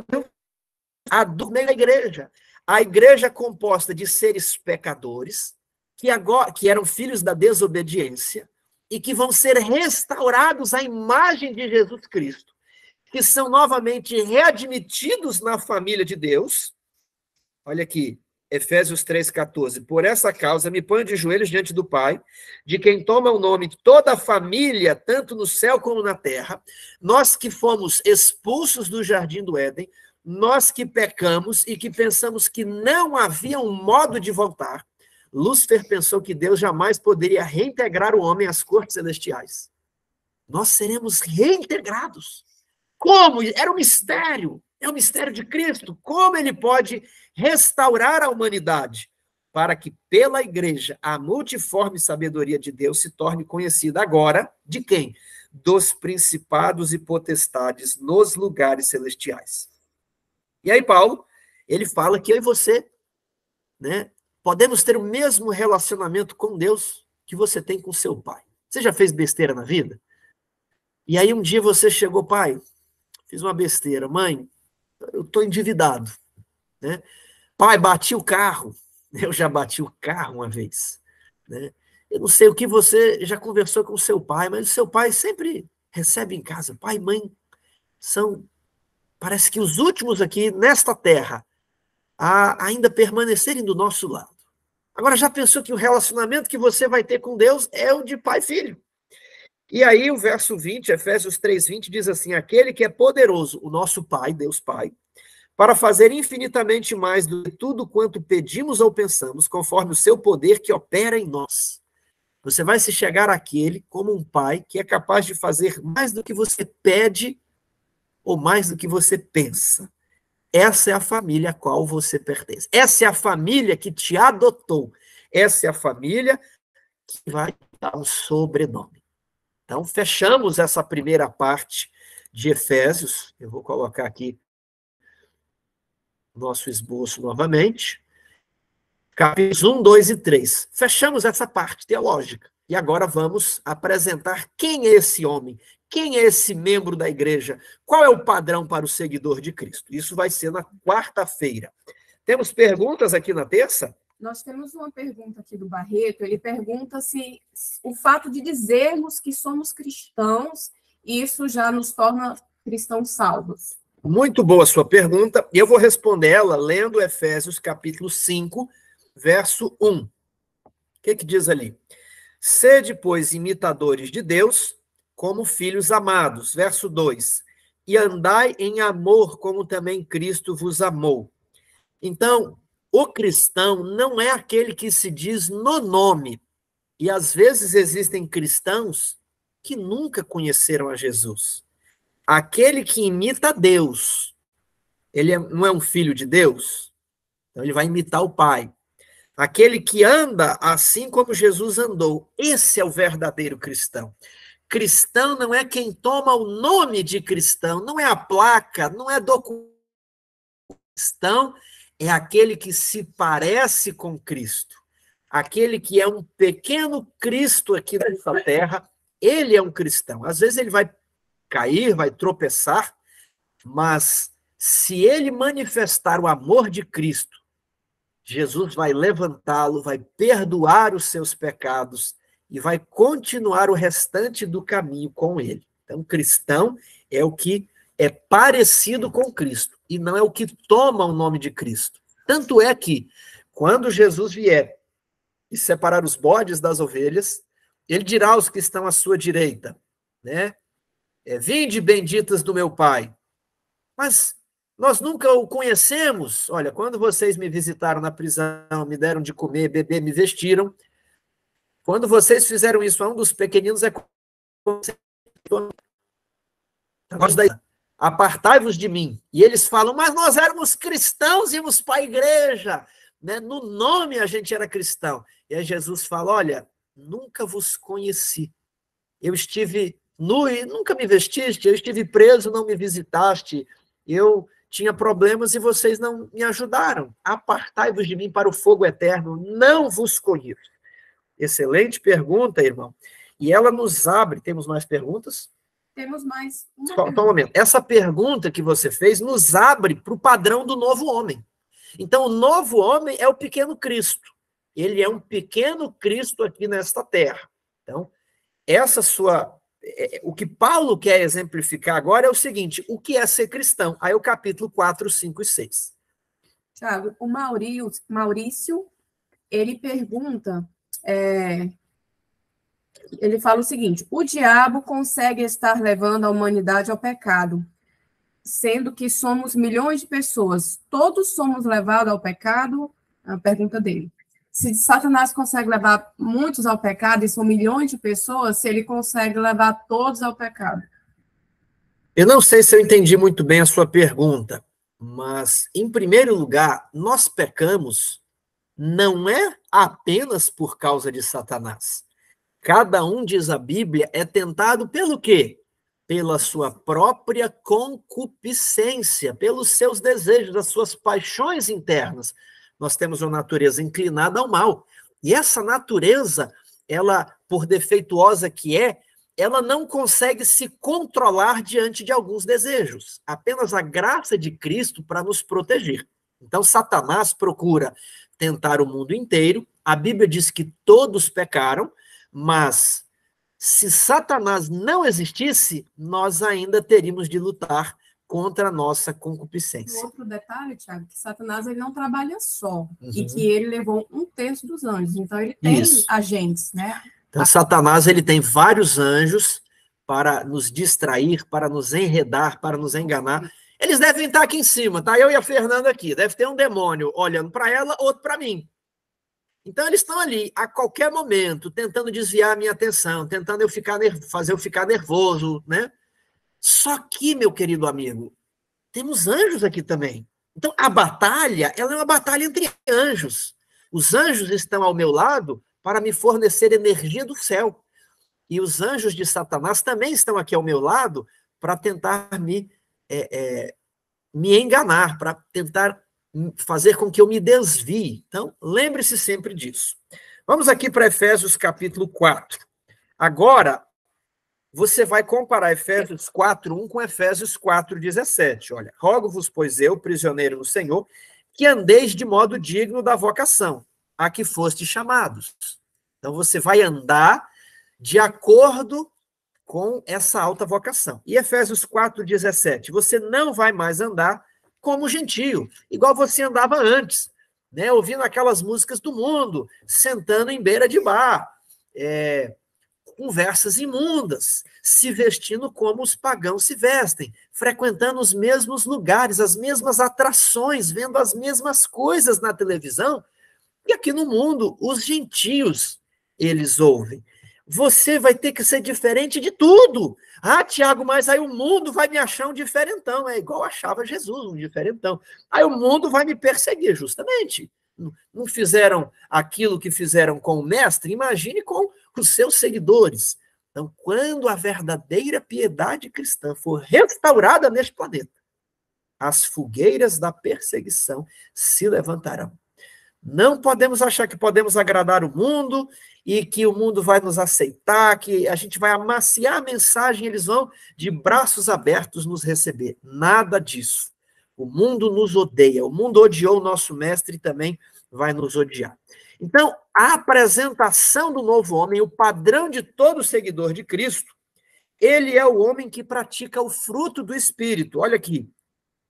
a do da igreja. A igreja é composta de seres pecadores, que, agora, que eram filhos da desobediência e que vão ser restaurados à imagem de Jesus Cristo, que são novamente readmitidos na família de Deus. Olha aqui, Efésios 3,14. Por essa causa me ponho de joelhos diante do Pai, de quem toma o nome toda a família, tanto no céu como na terra. Nós que fomos expulsos do jardim do Éden, nós que pecamos e que pensamos que não havia um modo de voltar, Lúcifer pensou que Deus jamais poderia reintegrar o homem às cortes celestiais. Nós seremos reintegrados. Como? Era um mistério. É o um mistério de Cristo. Como ele pode restaurar a humanidade para que, pela igreja, a multiforme sabedoria de Deus se torne conhecida agora de quem? Dos principados e potestades nos lugares celestiais. E aí, Paulo, ele fala que eu e você, né, Podemos ter o mesmo relacionamento com Deus que você tem com seu pai. Você já fez besteira na vida? E aí um dia você chegou, pai, fiz uma besteira, mãe, eu tô endividado, né? Pai, bati o carro. Eu já bati o carro uma vez, né? Eu não sei o que você já conversou com seu pai, mas o seu pai sempre recebe em casa. Pai e mãe são, parece que os últimos aqui nesta terra a ainda permanecerem do nosso lado. Agora, já pensou que o relacionamento que você vai ter com Deus é o de pai e filho? E aí, o verso 20, Efésios 3,20, diz assim: Aquele que é poderoso, o nosso Pai, Deus Pai, para fazer infinitamente mais do que tudo quanto pedimos ou pensamos, conforme o seu poder que opera em nós. Você vai se chegar àquele como um pai que é capaz de fazer mais do que você pede ou mais do que você pensa. Essa é a família a qual você pertence. Essa é a família que te adotou. Essa é a família que vai dar um sobrenome. Então, fechamos essa primeira parte de Efésios. Eu vou colocar aqui nosso esboço novamente. Capítulos 1, 2 e 3. Fechamos essa parte teológica. E agora vamos apresentar quem é esse homem, quem é esse membro da igreja, qual é o padrão para o seguidor de Cristo. Isso vai ser na quarta-feira. Temos perguntas aqui na terça? Nós temos uma pergunta aqui do Barreto. Ele pergunta se o fato de dizermos que somos cristãos, isso já nos torna cristãos salvos. Muito boa a sua pergunta. Eu vou responder ela lendo Efésios capítulo 5, verso 1. O que, que diz ali? Sede, pois, imitadores de Deus, como filhos amados. Verso 2. E andai em amor, como também Cristo vos amou. Então, o cristão não é aquele que se diz no nome. E às vezes existem cristãos que nunca conheceram a Jesus. Aquele que imita Deus, ele é, não é um filho de Deus? Então ele vai imitar o Pai. Aquele que anda assim como Jesus andou. Esse é o verdadeiro cristão. Cristão não é quem toma o nome de cristão, não é a placa, não é documento. Cristão é aquele que se parece com Cristo. Aquele que é um pequeno Cristo aqui nessa terra, ele é um cristão. Às vezes ele vai cair, vai tropeçar, mas se ele manifestar o amor de Cristo, Jesus vai levantá-lo, vai perdoar os seus pecados e vai continuar o restante do caminho com ele. Então, cristão é o que é parecido com Cristo e não é o que toma o nome de Cristo. Tanto é que, quando Jesus vier e separar os bodes das ovelhas, ele dirá aos que estão à sua direita, né? É, Vinde, benditas do meu Pai. Mas nós nunca o conhecemos. Olha, quando vocês me visitaram na prisão, me deram de comer, beber, me vestiram. Quando vocês fizeram isso a um dos pequeninos, é apartai-vos de mim. E eles falam, mas nós éramos cristãos, íamos para a igreja. Né? No nome a gente era cristão. E aí Jesus fala: Olha, nunca vos conheci. Eu estive nu e nunca me vestiste. Eu estive preso, não me visitaste. Eu tinha problemas e vocês não me ajudaram. Apartai-vos de mim para o fogo eterno, não vos conheço. Excelente pergunta, irmão. E ela nos abre. Temos mais perguntas? Temos mais. Uma só, só um momento. Essa pergunta que você fez nos abre para o padrão do novo homem. Então, o novo homem é o pequeno Cristo. Ele é um pequeno Cristo aqui nesta terra. Então, essa sua é, é, o que Paulo quer exemplificar agora é o seguinte: o que é ser cristão? Aí o capítulo 4, 5 e 6. Tiago, o Maurício, Maurício ele pergunta, é, ele fala o seguinte: o diabo consegue estar levando a humanidade ao pecado, sendo que somos milhões de pessoas, todos somos levados ao pecado? É a pergunta dele se Satanás consegue levar muitos ao pecado, e são milhões de pessoas, se ele consegue levar todos ao pecado. Eu não sei se eu entendi muito bem a sua pergunta, mas, em primeiro lugar, nós pecamos não é apenas por causa de Satanás. Cada um, diz a Bíblia, é tentado pelo quê? Pela sua própria concupiscência, pelos seus desejos, das suas paixões internas. Nós temos uma natureza inclinada ao mal. E essa natureza, ela, por defeituosa que é, ela não consegue se controlar diante de alguns desejos. Apenas a graça de Cristo para nos proteger. Então, Satanás procura tentar o mundo inteiro. A Bíblia diz que todos pecaram, mas se Satanás não existisse, nós ainda teríamos de lutar contra a nossa concupiscência. Um outro detalhe, Tiago, que Satanás ele não trabalha só uhum. e que ele levou um terço dos anjos, então ele tem Isso. agentes, né? Então, Satanás ele tem vários anjos para nos distrair, para nos enredar, para nos enganar. Eles devem estar aqui em cima, tá? Eu e a Fernanda aqui. Deve ter um demônio olhando para ela, outro para mim. Então eles estão ali a qualquer momento tentando desviar a minha atenção, tentando eu ficar fazer eu ficar nervoso, né? Só que, meu querido amigo, temos anjos aqui também. Então, a batalha, ela é uma batalha entre anjos. Os anjos estão ao meu lado para me fornecer energia do céu. E os anjos de Satanás também estão aqui ao meu lado para tentar me, é, é, me enganar, para tentar fazer com que eu me desvie. Então, lembre-se sempre disso. Vamos aqui para Efésios capítulo 4. Agora, você vai comparar Efésios 4.1 com Efésios 4.17. Olha, rogo-vos, pois eu, prisioneiro no Senhor, que andeis de modo digno da vocação a que foste chamados. Então, você vai andar de acordo com essa alta vocação. E Efésios 4,17, você não vai mais andar como gentio, igual você andava antes, né? ouvindo aquelas músicas do mundo, sentando em beira de bar, é, conversas imundas, se vestindo como os pagãos se vestem, frequentando os mesmos lugares, as mesmas atrações, vendo as mesmas coisas na televisão. E aqui no mundo, os gentios, eles ouvem. Você vai ter que ser diferente de tudo. Ah, Tiago, mas aí o mundo vai me achar um diferentão. É igual achava Jesus, um diferentão. Aí o mundo vai me perseguir, justamente. Não fizeram aquilo que fizeram com o mestre, imagine com os seus seguidores. Então, quando a verdadeira piedade cristã for restaurada neste planeta, as fogueiras da perseguição se levantarão. Não podemos achar que podemos agradar o mundo e que o mundo vai nos aceitar, que a gente vai amaciar a mensagem, eles vão de braços abertos nos receber. Nada disso. O mundo nos odeia, o mundo odiou o nosso mestre e também vai nos odiar. Então, a apresentação do novo homem, o padrão de todo seguidor de Cristo, ele é o homem que pratica o fruto do Espírito. Olha aqui,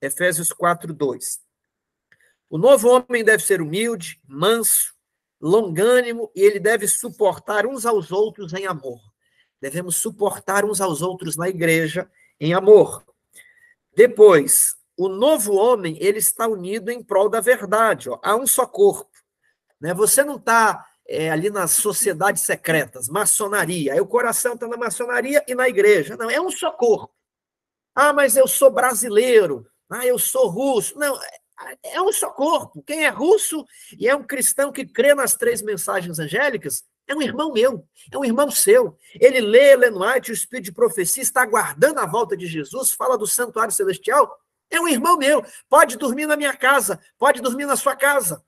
Efésios 4, 2. O novo homem deve ser humilde, manso, longânimo e ele deve suportar uns aos outros em amor. Devemos suportar uns aos outros na igreja em amor. Depois, o novo homem ele está unido em prol da verdade. Ó. Há um só corpo né? Você não está é, eh, ali nas sociedades secretas, maçonaria. Aí o coração está na maçonaria e na igreja. Não, é um só corpo. Ah, mas eu sou brasileiro. Ah, eu sou russo. Não, é, é um só corpo. Quem é russo e é um cristão que crê nas três mensagens angélicas é um irmão meu, é um irmão seu. Ele lê Ellen White, o Espírito de Profecia, está aguardando a volta de Jesus, fala do santuário celestial. É um irmão meu. Pode dormir na minha casa, pode dormir na sua casa.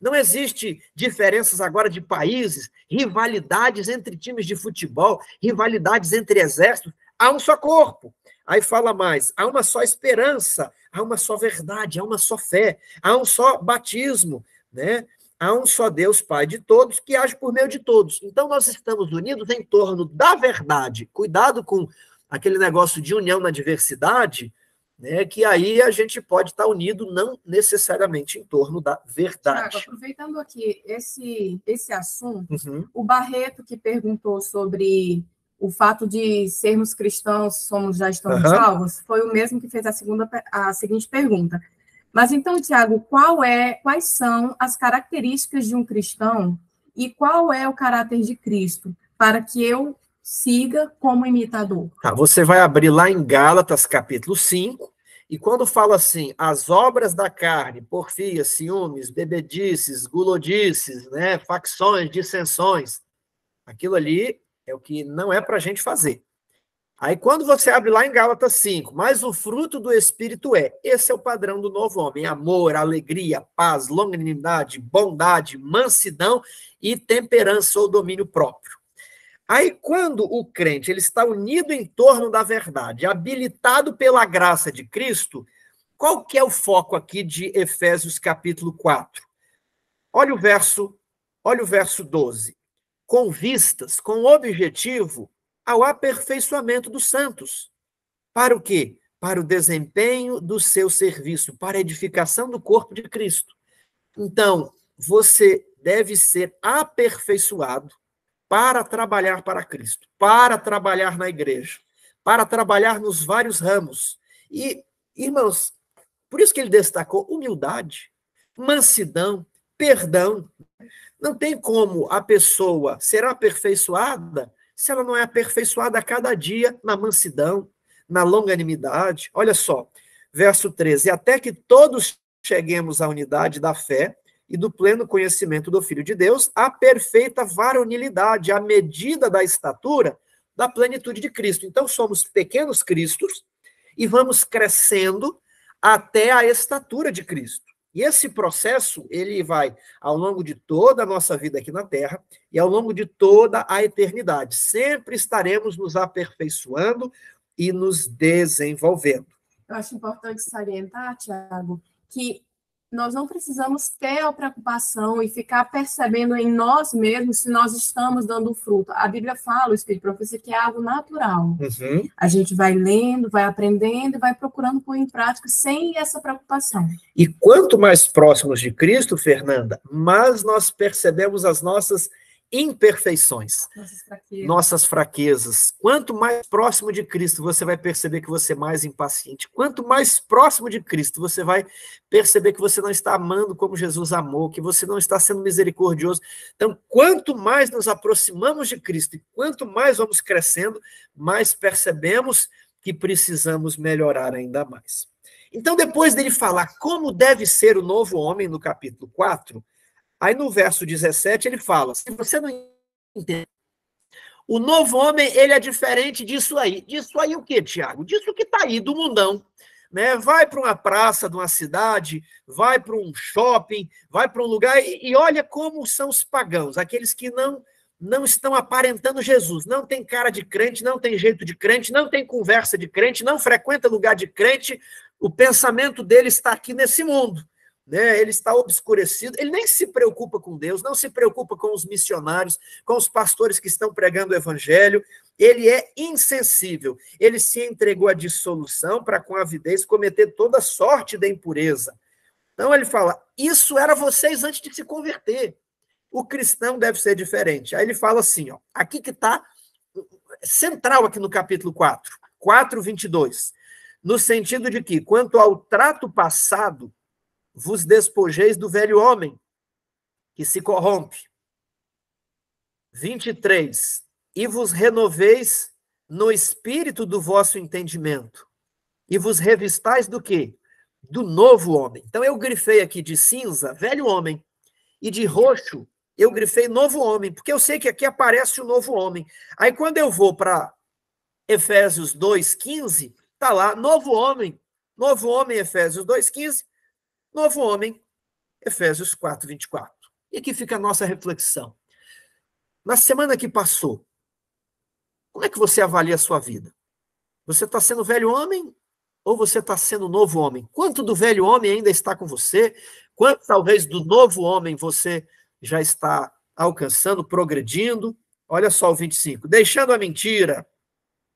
Não existe diferenças agora de países, rivalidades entre times de futebol, rivalidades entre exércitos. Há um só corpo. Aí fala mais: há uma só esperança, há uma só verdade, há uma só fé, há um só batismo, né? Há um só Deus, Pai de todos, que age por meio de todos. Então nós estamos unidos em torno da verdade. Cuidado com aquele negócio de união na diversidade, né, que aí a gente pode estar unido não necessariamente em torno da verdade. Tiago, aproveitando aqui esse, esse assunto, uhum. o Barreto que perguntou sobre o fato de sermos cristãos, somos já estamos uhum. salvos, foi o mesmo que fez a, segunda, a seguinte pergunta. Mas então, Tiago, qual é, quais são as características de um cristão e qual é o caráter de Cristo para que eu siga como imitador. Tá, você vai abrir lá em Gálatas, capítulo 5, e quando fala assim, as obras da carne, porfia, ciúmes, bebedices, gulodices, né, facções, dissensões, aquilo ali é o que não é para a gente fazer. Aí quando você abre lá em Gálatas 5, mas o fruto do Espírito é, esse é o padrão do novo homem, amor, alegria, paz, longanimidade, bondade, mansidão e temperança ou domínio próprio. Aí, quando o crente ele está unido em torno da verdade, habilitado pela graça de Cristo, qual que é o foco aqui de Efésios capítulo 4? Olha o verso, olha o verso 12. Com vistas, com objetivo ao aperfeiçoamento dos santos. Para o quê? Para o desempenho do seu serviço, para a edificação do corpo de Cristo. Então, você deve ser aperfeiçoado para trabalhar para Cristo, para trabalhar na igreja, para trabalhar nos vários ramos. E, irmãos, por isso que ele destacou humildade, mansidão, perdão. Não tem como a pessoa ser aperfeiçoada se ela não é aperfeiçoada a cada dia na mansidão, na longanimidade. Olha só, verso 13: até que todos cheguemos à unidade da fé e do pleno conhecimento do Filho de Deus, a perfeita varonilidade, a medida da estatura da plenitude de Cristo. Então, somos pequenos Cristos e vamos crescendo até a estatura de Cristo. E esse processo, ele vai ao longo de toda a nossa vida aqui na Terra e ao longo de toda a eternidade. Sempre estaremos nos aperfeiçoando e nos desenvolvendo. Eu acho importante salientar, Tiago, que nós não precisamos ter a preocupação e ficar percebendo em nós mesmos se nós estamos dando fruto. A Bíblia fala, o Espírito Profecia, que é algo natural. Uhum. A gente vai lendo, vai aprendendo e vai procurando pôr em prática sem essa preocupação. E quanto mais próximos de Cristo, Fernanda, mais nós percebemos as nossas imperfeições, nossas fraquezas. nossas fraquezas. Quanto mais próximo de Cristo você vai perceber que você é mais impaciente. Quanto mais próximo de Cristo você vai perceber que você não está amando como Jesus amou, que você não está sendo misericordioso. Então, quanto mais nos aproximamos de Cristo e quanto mais vamos crescendo, mais percebemos que precisamos melhorar ainda mais. Então, depois dele falar como deve ser o novo homem no capítulo 4, Aí no verso 17 ele fala: se você não entende, o novo homem ele é diferente disso aí. Disso aí o que, Tiago? Disso que está aí, do mundão. Né? Vai para uma praça de uma cidade, vai para um shopping, vai para um lugar e, e olha como são os pagãos, aqueles que não não estão aparentando Jesus, não tem cara de crente, não tem jeito de crente, não tem conversa de crente, não frequenta lugar de crente, o pensamento dele está aqui nesse mundo né? ele está obscurecido, ele nem se preocupa com Deus, não se preocupa com os missionários, com os pastores que estão pregando o evangelho, ele é insensível, ele se entregou à dissolução para com avidez cometer toda sorte de impureza. Então ele fala: Isso era vocês antes de se converter. O cristão deve ser diferente. Aí ele fala assim: ó, aqui que está central aqui no capítulo 4, 4, 22. No sentido de que, quanto ao trato passado, vos despojeis do velho homem, que se corrompe. 23. E vos renoveis no espírito do vosso entendimento, e vos revistais do quê? Do novo homem. Então eu grifei aqui de cinza, velho homem, e de roxo, eu grifei novo homem, porque eu sei que aqui aparece o novo homem. Aí quando eu vou para Efésios 2:15, tá lá novo homem, novo homem Efésios 2:15, Novo homem, Efésios 4, 24. E aqui fica a nossa reflexão. Na semana que passou, como é que você avalia a sua vida? Você está sendo velho homem ou você está sendo novo homem? Quanto do velho homem ainda está com você? Quanto talvez do novo homem você já está alcançando, progredindo? Olha só o 25. Deixando a mentira,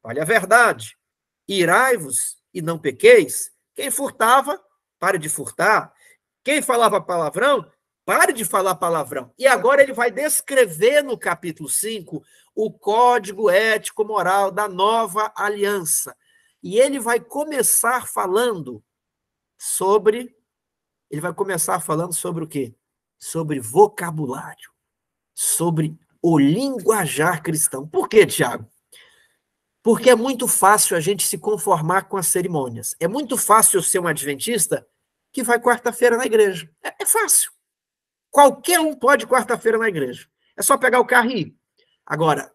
olha a verdade. Irai-vos e não pequeis. Quem furtava, pare de furtar. Quem falava palavrão, pare de falar palavrão. E agora ele vai descrever no capítulo 5 o código ético-moral da nova aliança. E ele vai começar falando sobre. Ele vai começar falando sobre o quê? Sobre vocabulário, sobre o linguajar cristão. Por quê, Tiago? Porque é muito fácil a gente se conformar com as cerimônias. É muito fácil eu ser um adventista que vai quarta-feira na igreja. É, é, fácil. Qualquer um pode quarta-feira na igreja. É só pegar o carro e ir. Agora,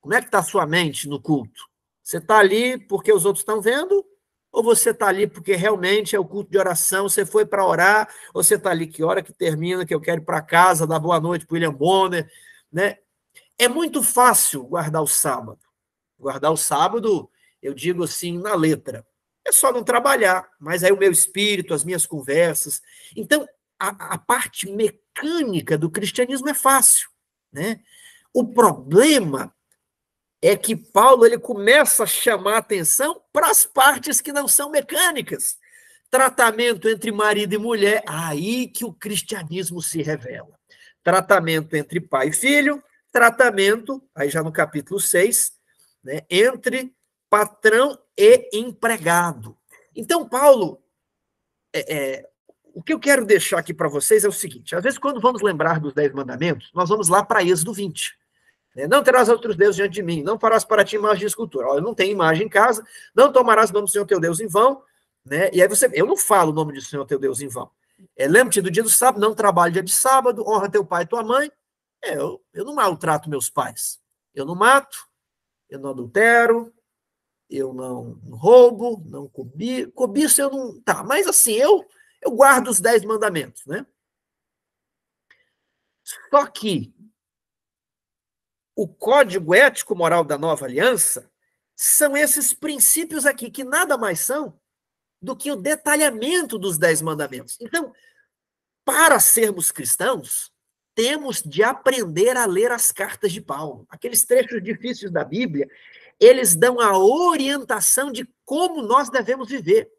como é que está a sua mente no culto? Você está ali porque os outros estão vendo? Ou você está ali porque realmente é o culto de oração, você foi para orar, ou você está ali que hora que termina, que eu quero ir para casa, dar boa noite para William Bonner, né? É muito fácil guardar o sábado. Guardar o sábado, eu digo assim, na letra. É só não trabalhar, mas aí o meu espírito, as minhas conversas. Então, a, a parte mecânica do cristianismo é fácil, né? O problema é que Paulo ele começa a chamar atenção para as partes que não são mecânicas. Tratamento entre marido e mulher, aí que o cristianismo se revela. Tratamento entre pai e filho, tratamento, aí já no capítulo 6, né, entre patrão e empregado. Então, Paulo, é, é, o que eu quero deixar aqui para vocês é o seguinte: às vezes, quando vamos lembrar dos Dez Mandamentos, nós vamos lá para Êxodo 20. Né? Não terás outros deuses diante de mim, não farás para ti imagem de escultura. não tem imagem em casa, não tomarás o nome do Senhor teu Deus em vão. Né? E aí você, eu não falo o nome do Senhor teu Deus em vão. É, Lembra-te do dia do sábado, não trabalhe dia de sábado, honra teu pai e tua mãe. É, eu, eu não maltrato meus pais, eu não mato, eu não adultero, eu não roubo, não cobi, cobiço eu não. Tá, mas assim, eu, eu guardo os dez mandamentos, né? Só que o código ético moral da nova aliança são esses princípios aqui, que nada mais são do que o detalhamento dos dez mandamentos. Então, para sermos cristãos, temos de aprender a ler as cartas de Paulo. Aqueles trechos difíceis da Bíblia, eles dão a orientação de como nós devemos viver.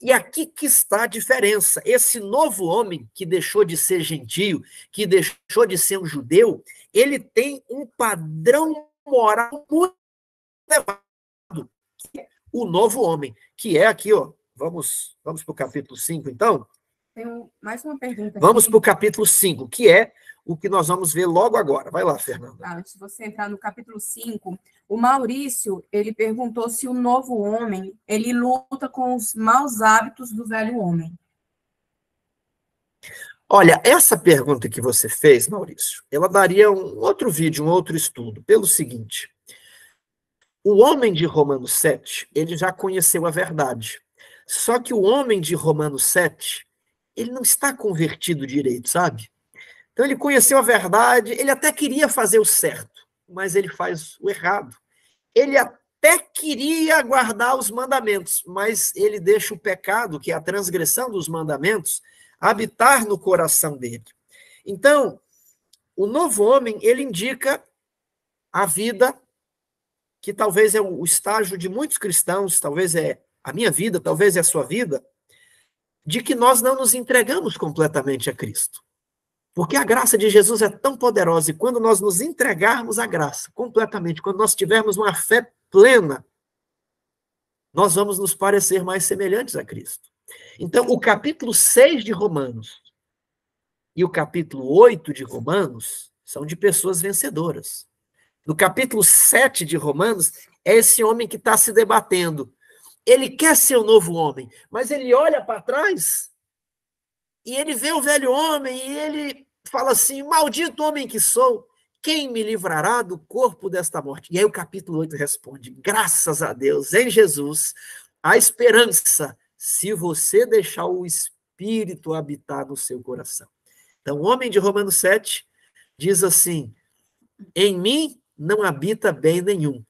E aqui que está a diferença. Esse novo homem que deixou de ser gentio, que deixou de ser um judeu, ele tem um padrão moral muito elevado, que é o novo homem, que é aqui, ó, vamos, vamos para o capítulo 5, então, tenho mais uma pergunta. Vamos para o capítulo 5, que é o que nós vamos ver logo agora. Vai lá, Fernanda. Tá, antes de você entrar no capítulo 5, o Maurício, ele perguntou se o novo homem, ele luta com os maus hábitos do velho homem. Olha, essa pergunta que você fez, Maurício, ela daria um outro vídeo, um outro estudo, pelo seguinte. O homem de Romanos 7, ele já conheceu a verdade. Só que o homem de Romanos 7, ele não está convertido direito, sabe? Então ele conheceu a verdade, ele até queria fazer o certo, mas ele faz o errado. Ele até queria guardar os mandamentos, mas ele deixa o pecado, que é a transgressão dos mandamentos, habitar no coração dele. Então, o novo homem, ele indica a vida que talvez é o estágio de muitos cristãos, talvez é a minha vida, talvez é a sua vida, de que nós não nos entregamos completamente a Cristo. Porque a graça de Jesus é tão poderosa e quando nós nos entregarmos à graça completamente, quando nós tivermos uma fé plena, nós vamos nos parecer mais semelhantes a Cristo. Então, o capítulo 6 de Romanos e o capítulo 8 de Romanos são de pessoas vencedoras. No capítulo 7 de Romanos, é esse homem que está se debatendo ele quer ser o um novo homem, mas ele olha para trás e ele vê o velho homem e ele fala assim: Maldito homem que sou, quem me livrará do corpo desta morte? E aí o capítulo 8 responde: Graças a Deus, em Jesus, a esperança, se você deixar o Espírito habitar no seu coração. Então, o homem de Romanos 7 diz assim: Em mim não habita bem nenhum,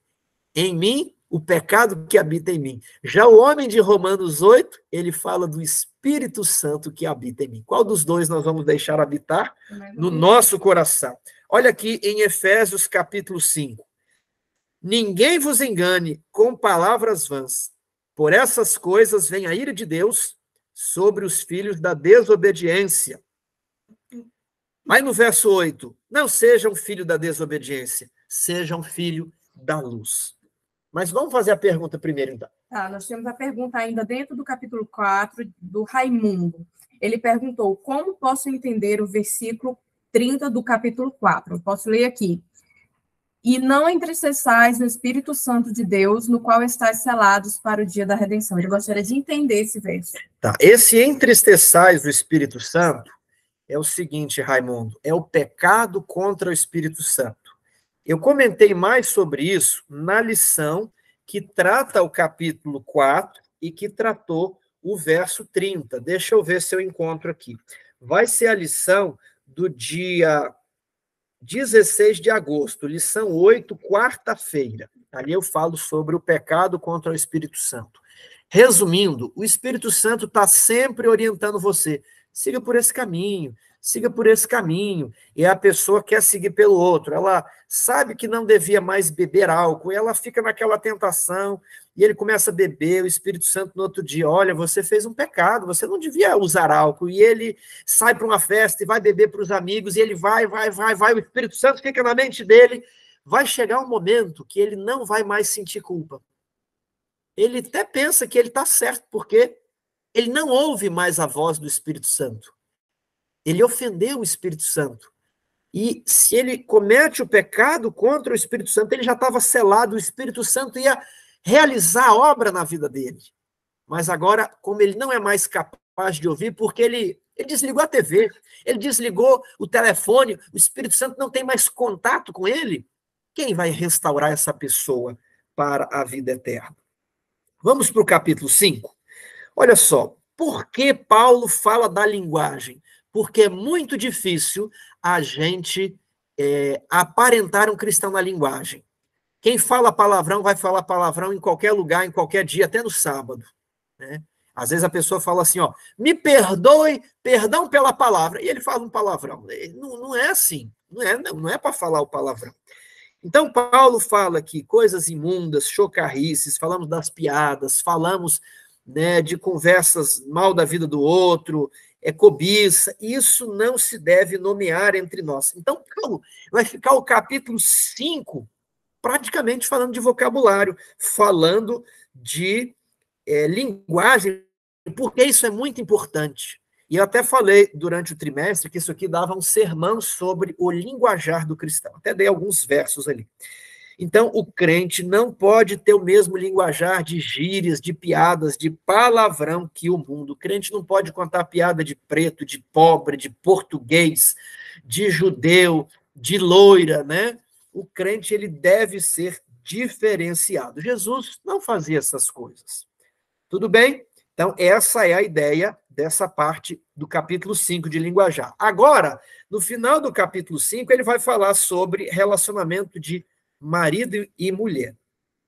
em mim o pecado que habita em mim. Já o homem de Romanos 8, ele fala do Espírito Santo que habita em mim. Qual dos dois nós vamos deixar habitar no nosso coração? Olha aqui em Efésios capítulo 5. Ninguém vos engane com palavras vãs. Por essas coisas vem a ira de Deus sobre os filhos da desobediência. Aí no verso 8, não sejam filho da desobediência, sejam filho da luz. Mas vamos fazer a pergunta primeiro, então. Tá, nós temos a pergunta ainda dentro do capítulo 4 do Raimundo. Ele perguntou: como posso entender o versículo 30 do capítulo 4? Eu posso ler aqui. E não entristeçais o Espírito Santo de Deus, no qual estáis selados para o dia da redenção. Ele gostaria de entender esse verso. Tá, esse entristeçais do Espírito Santo é o seguinte, Raimundo: é o pecado contra o Espírito Santo. Eu comentei mais sobre isso na lição que trata o capítulo 4 e que tratou o verso 30. Deixa eu ver se eu encontro aqui. Vai ser a lição do dia 16 de agosto, lição 8, quarta-feira. Ali eu falo sobre o pecado contra o Espírito Santo. Resumindo, o Espírito Santo está sempre orientando você. Siga por esse caminho, siga por esse caminho. E a pessoa quer seguir pelo outro. Ela sabe que não devia mais beber álcool, e ela fica naquela tentação, e ele começa a beber, o Espírito Santo no outro dia, olha, você fez um pecado, você não devia usar álcool. E ele sai para uma festa e vai beber para os amigos, e ele vai, vai, vai, vai, o Espírito Santo fica na mente dele. Vai chegar um momento que ele não vai mais sentir culpa. Ele até pensa que ele está certo, porque ele não ouve mais a voz do Espírito Santo ele ofendeu o Espírito Santo. E se ele comete o pecado contra o Espírito Santo, ele já estava selado, o Espírito Santo ia realizar a obra na vida dele. Mas agora, como ele não é mais capaz de ouvir, porque ele, ele desligou a TV, ele desligou o telefone, o Espírito Santo não tem mais contato com ele, quem vai restaurar essa pessoa para a vida eterna? Vamos para o capítulo 5. Olha só, por que Paulo fala da linguagem? porque é muito difícil a gente é, aparentar um cristão na linguagem. Quem fala palavrão vai falar palavrão em qualquer lugar, em qualquer dia, até no sábado. Né? Às vezes a pessoa fala assim, ó, me perdoe, perdão pela palavra, e ele fala um palavrão. É, não, não é assim, não é, não é para falar o palavrão. Então, Paulo fala aqui coisas imundas, chocarrices, falamos das piadas, falamos né, de conversas mal da vida do outro, é cobiça, isso não se deve nomear entre nós. Então, vai ficar o capítulo 5 praticamente falando de vocabulário, falando de é, linguagem, porque isso é muito importante. E eu até falei durante o trimestre que isso aqui dava um sermão sobre o linguajar do cristão. Até dei alguns versos ali. Então, o crente não pode ter o mesmo linguajar de gírias, de piadas, de palavrão que o mundo. O crente não pode contar piada de preto, de pobre, de português, de judeu, de loira, né? O crente ele deve ser diferenciado. Jesus não fazia essas coisas. Tudo bem? Então, essa é a ideia dessa parte do capítulo 5 de linguajar. Agora, no final do capítulo 5, ele vai falar sobre relacionamento de marido e mulher.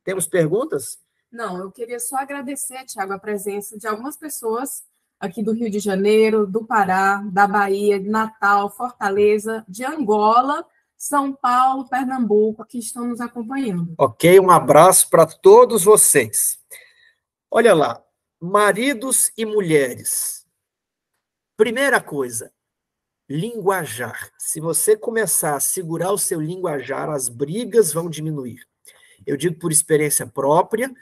Temos perguntas? Não, eu queria só agradecer, Tiago, a presença de algumas pessoas aqui do Rio de Janeiro, do Pará, da Bahia, de Natal, Fortaleza, de Angola, São Paulo, Pernambuco, que estão nos acompanhando. Ok, um abraço para todos vocês. Olha lá, maridos e mulheres. Primeira coisa, linguajar. Se você começar a segurar o seu linguajar, as brigas vão diminuir. Eu digo por experiência própria,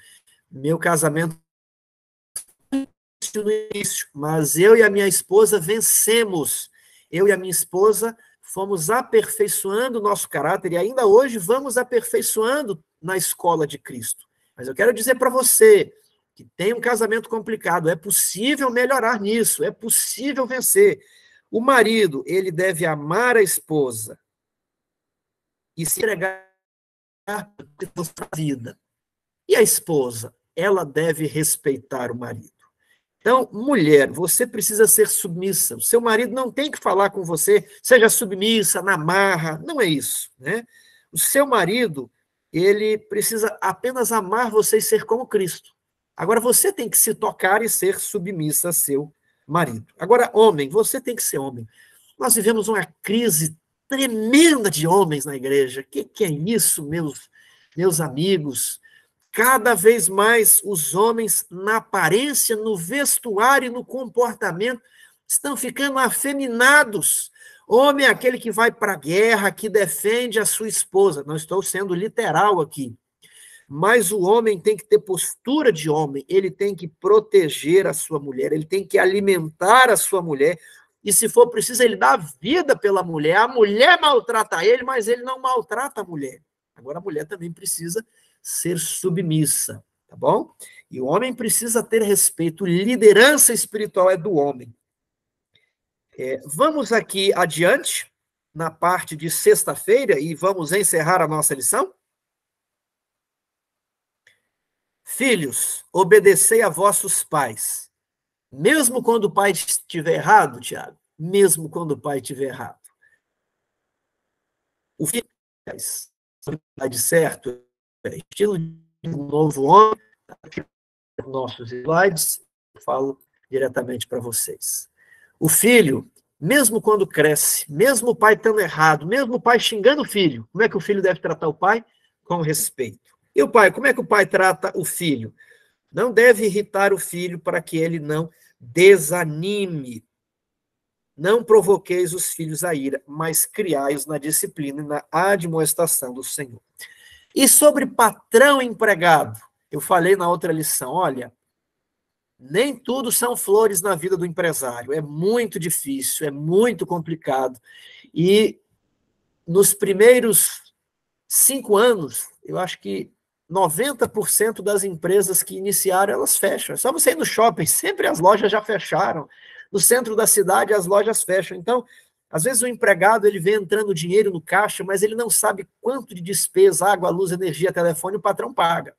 meu casamento no início, mas eu e a minha esposa vencemos. Eu e a minha esposa fomos aperfeiçoando o nosso caráter e ainda hoje vamos aperfeiçoando na escola de Cristo. Mas eu quero dizer para você que tem um casamento complicado, é possível melhorar nisso, é possível vencer. O marido, ele deve amar a esposa e se entregar para a vida. E a esposa, ela deve respeitar o marido. Então, mulher, você precisa ser submissa. O seu marido não tem que falar com você, seja submissa, namarra, não é isso, né? O seu marido, ele precisa apenas amar você e ser como Cristo. Agora você tem que se tocar e ser submissa a seu marido. Agora, homem, você tem que ser homem. Nós vivemos uma crise tremenda de homens na igreja. O que, que, é isso, meus, meus amigos? Cada vez mais os homens, na aparência, no vestuário e no comportamento, estão ficando afeminados. Homem é aquele que vai para a guerra, que defende a sua esposa. Não estou sendo literal aqui. Mas o homem tem que ter postura de homem, ele tem que proteger a sua mulher, ele tem que alimentar a sua mulher. E se for preciso, ele dá vida pela mulher. A mulher maltrata ele, mas ele não maltrata a mulher. Agora a mulher também precisa ser submissa, tá bom? E o homem precisa ter respeito. Liderança espiritual é do homem. É, vamos aqui adiante, na parte de sexta-feira, e vamos encerrar a nossa lição. Filhos, obedecei a vossos pais. Mesmo quando o pai estiver errado, Tiago, mesmo quando o pai estiver errado. O filho faz é é de certo, estilo de um novo homem, nossos slides, falo diretamente para vocês. O filho, mesmo quando cresce, mesmo o pai estando errado, mesmo o pai xingando o filho, como é que o filho deve tratar o pai? Com respeito. E o pai, como é que o pai trata o filho? Não deve irritar o filho para que ele não desanime. Não provoqueis os filhos à ira, mas criai-os na disciplina e na admoestação do Senhor. E sobre patrão empregado, eu falei na outra lição, olha, nem tudo são flores na vida do empresário. É muito difícil, é muito complicado. E nos primeiros cinco anos, eu acho que 90% das empresas que iniciaram, elas fecham. É só você ir no shopping, sempre as lojas já fecharam. No centro da cidade, as lojas fecham. Então, às vezes o empregado ele vem entrando dinheiro no caixa, mas ele não sabe quanto de despesa, água, luz, energia, telefone, o patrão paga.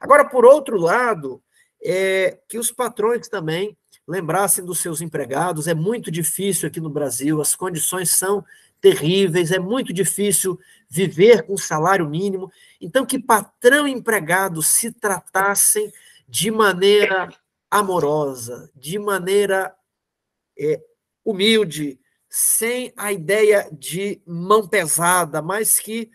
Agora, por outro lado, é que os patrões também lembrassem dos seus empregados. É muito difícil aqui no Brasil, as condições são terríveis, é muito difícil viver com salário mínimo. Então, que patrão e empregado se tratassem de maneira amorosa, de maneira é, humilde, sem a ideia de mão pesada, mas que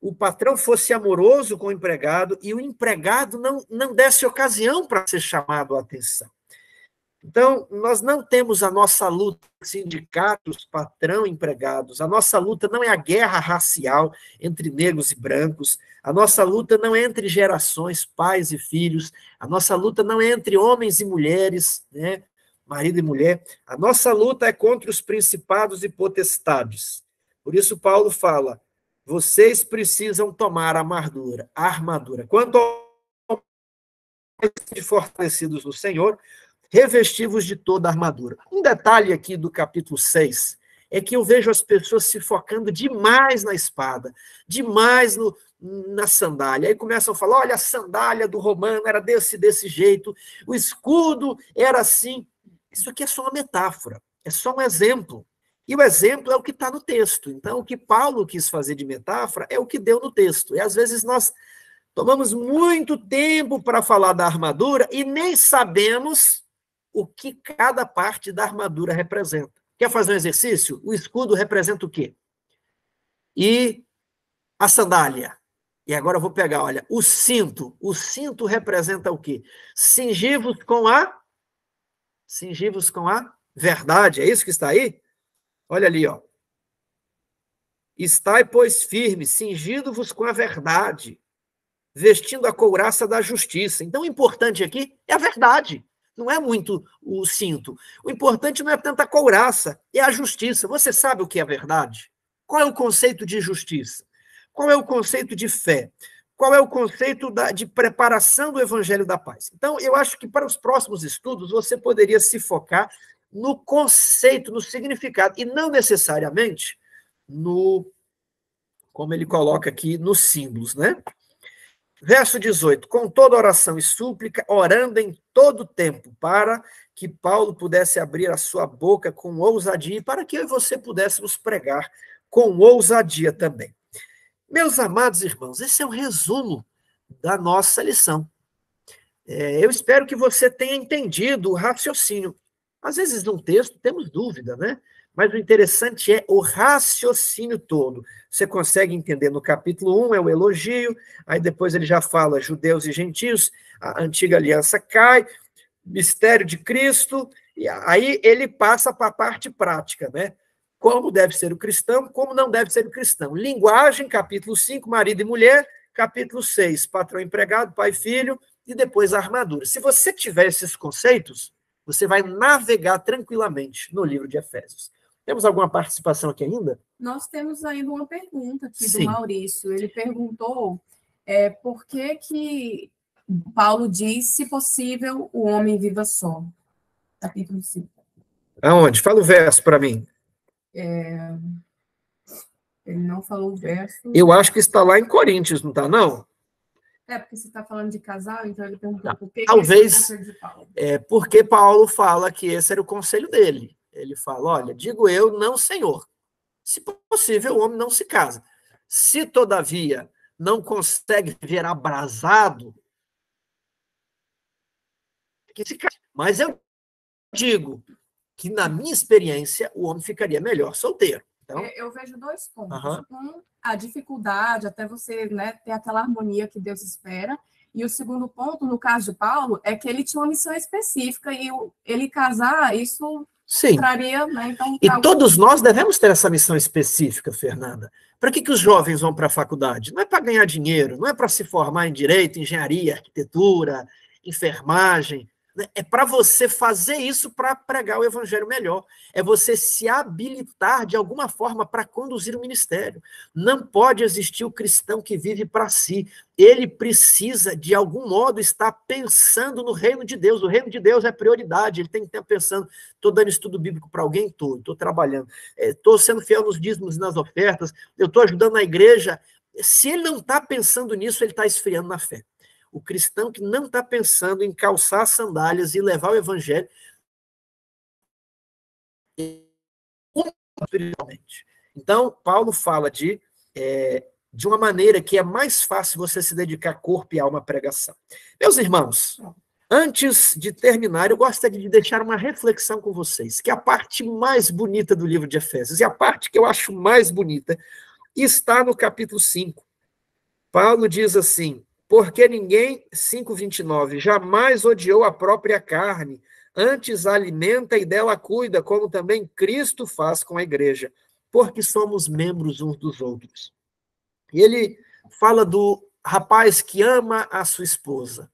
o patrão fosse amoroso com o empregado e o empregado não, não desse ocasião para ser chamado a atenção. Então, nós não temos a nossa luta sindicatos, patrão, empregados. A nossa luta não é a guerra racial entre negros e brancos. A nossa luta não é entre gerações, pais e filhos. A nossa luta não é entre homens e mulheres, né? marido e mulher. A nossa luta é contra os principados e potestades. Por isso Paulo fala: vocês precisam tomar a armadura, a armadura. Quanto aos fortalecidos no Senhor, revestivos de toda a armadura. Um detalhe aqui do capítulo 6 é que eu vejo as pessoas se focando demais na espada, demais no, na sandália. Aí começam a falar: olha, a sandália do romano era desse desse jeito, o escudo era assim. Isso aqui é só uma metáfora, é só um exemplo. E o exemplo é o que está no texto. Então, o que Paulo quis fazer de metáfora é o que deu no texto. E às vezes nós tomamos muito tempo para falar da armadura e nem sabemos o que cada parte da armadura representa. Quer fazer um exercício? O escudo representa o quê? E a sandália. E agora eu vou pegar, olha, o cinto. O cinto representa o quê? Singivos com a singivos com a verdade. É isso que está aí? Olha ali, ó. Estai, pois, firme, cingindo-vos com a verdade, vestindo a couraça da justiça. Então, o importante aqui é a verdade. Não é muito o cinto. O importante não é tanta couraça, é a justiça. Você sabe o que é verdade? Qual é o conceito de justiça? Qual é o conceito de fé? Qual é o conceito da, de preparação do Evangelho da Paz? Então, eu acho que para os próximos estudos você poderia se focar no conceito, no significado, e não necessariamente no, como ele coloca aqui, nos símbolos, né? Verso 18: Com toda oração e súplica, orando em todo tempo, para que Paulo pudesse abrir a sua boca com ousadia e para que eu e você pudéssemos pregar com ousadia também. Meus amados irmãos, esse é um resumo da nossa lição. É, eu espero que você tenha entendido o raciocínio. Às vezes, num texto, temos dúvida, né? Mas o interessante é o raciocínio todo. Você consegue entender no capítulo 1 é o elogio, aí depois ele já fala judeus e gentios, a antiga aliança cai, mistério de Cristo, e aí ele passa para a parte prática, né? Como deve ser o cristão, como não deve ser o cristão. Linguagem, capítulo 5, marido e mulher, capítulo 6, patrão empregado, pai e filho, e depois a armadura. Se você tiver esses conceitos, você vai navegar tranquilamente no livro de Efésios. Temos alguma participação aqui ainda? Nós temos ainda uma pergunta aqui Sim. do Maurício. Ele perguntou é, por que, que Paulo diz, se possível, o homem viva só. Capítulo 5. Aonde? Fala o verso para mim. É... Ele não falou o verso. Eu acho que está lá em Coríntios, não está, não? É, porque você está falando de casal, então ele perguntou tá. por que. Talvez. Que é, é porque Paulo fala que esse era o conselho dele ele fala: Olha, digo eu, não, senhor. Se possível, o homem não se casa. Se, todavia, não consegue viver abrasado, que se case. Mas eu digo que, na minha experiência, o homem ficaria melhor solteiro. Então... É, eu vejo dois pontos. Uhum. Um, a dificuldade, até você né, ter aquela harmonia que Deus espera. E o segundo ponto, no caso de Paulo, é que ele tinha uma missão específica e ele casar, isso Sim. né, então, e tá todos nós devemos ter essa missão específica, Fernanda. Para que, que os jovens vão para a faculdade? Não é para ganhar dinheiro, não é para se formar em direito, engenharia, arquitetura, enfermagem é para você fazer isso para pregar o evangelho melhor. É você se habilitar de alguma forma para conduzir o ministério. Não pode existir o cristão que vive para si. Ele precisa, de algum modo, estar pensando no reino de Deus. O reino de Deus é prioridade. Ele tem que estar pensando: estou dando estudo bíblico para alguém? Estou, estou trabalhando. Estou é, sendo fiel nos dízimos e nas ofertas. Eu estou ajudando a igreja. Se ele não está pensando nisso, ele está esfriando na fé. O cristão que não está pensando em calçar sandálias e levar o evangelho espiritualmente. Então, Paulo fala de, é, de uma maneira que é mais fácil você se dedicar corpo e alma à pregação. Meus irmãos, antes de terminar, eu gostaria de deixar uma reflexão com vocês, que é a parte mais bonita do livro de Efésios, e a parte que eu acho mais bonita, está no capítulo 5. Paulo diz assim: porque ninguém, 5,29, jamais odiou a própria carne, antes a alimenta e dela cuida, como também Cristo faz com a igreja, porque somos membros uns dos outros. E ele fala do rapaz que ama a sua esposa.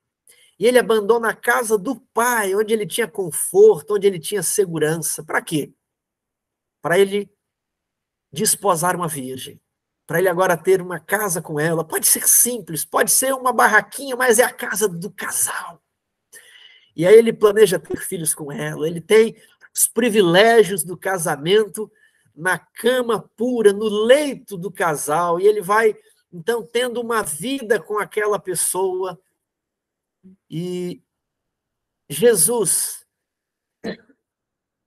E ele abandona a casa do pai, onde ele tinha conforto, onde ele tinha segurança. Para quê? Para ele desposar uma virgem para ele agora ter uma casa com ela. Pode ser simples, pode ser uma barraquinha, mas é a casa do casal. E aí ele planeja ter filhos com ela, ele tem os privilégios do casamento na cama pura, no leito do casal, e ele vai então tendo uma vida com aquela pessoa. E Jesus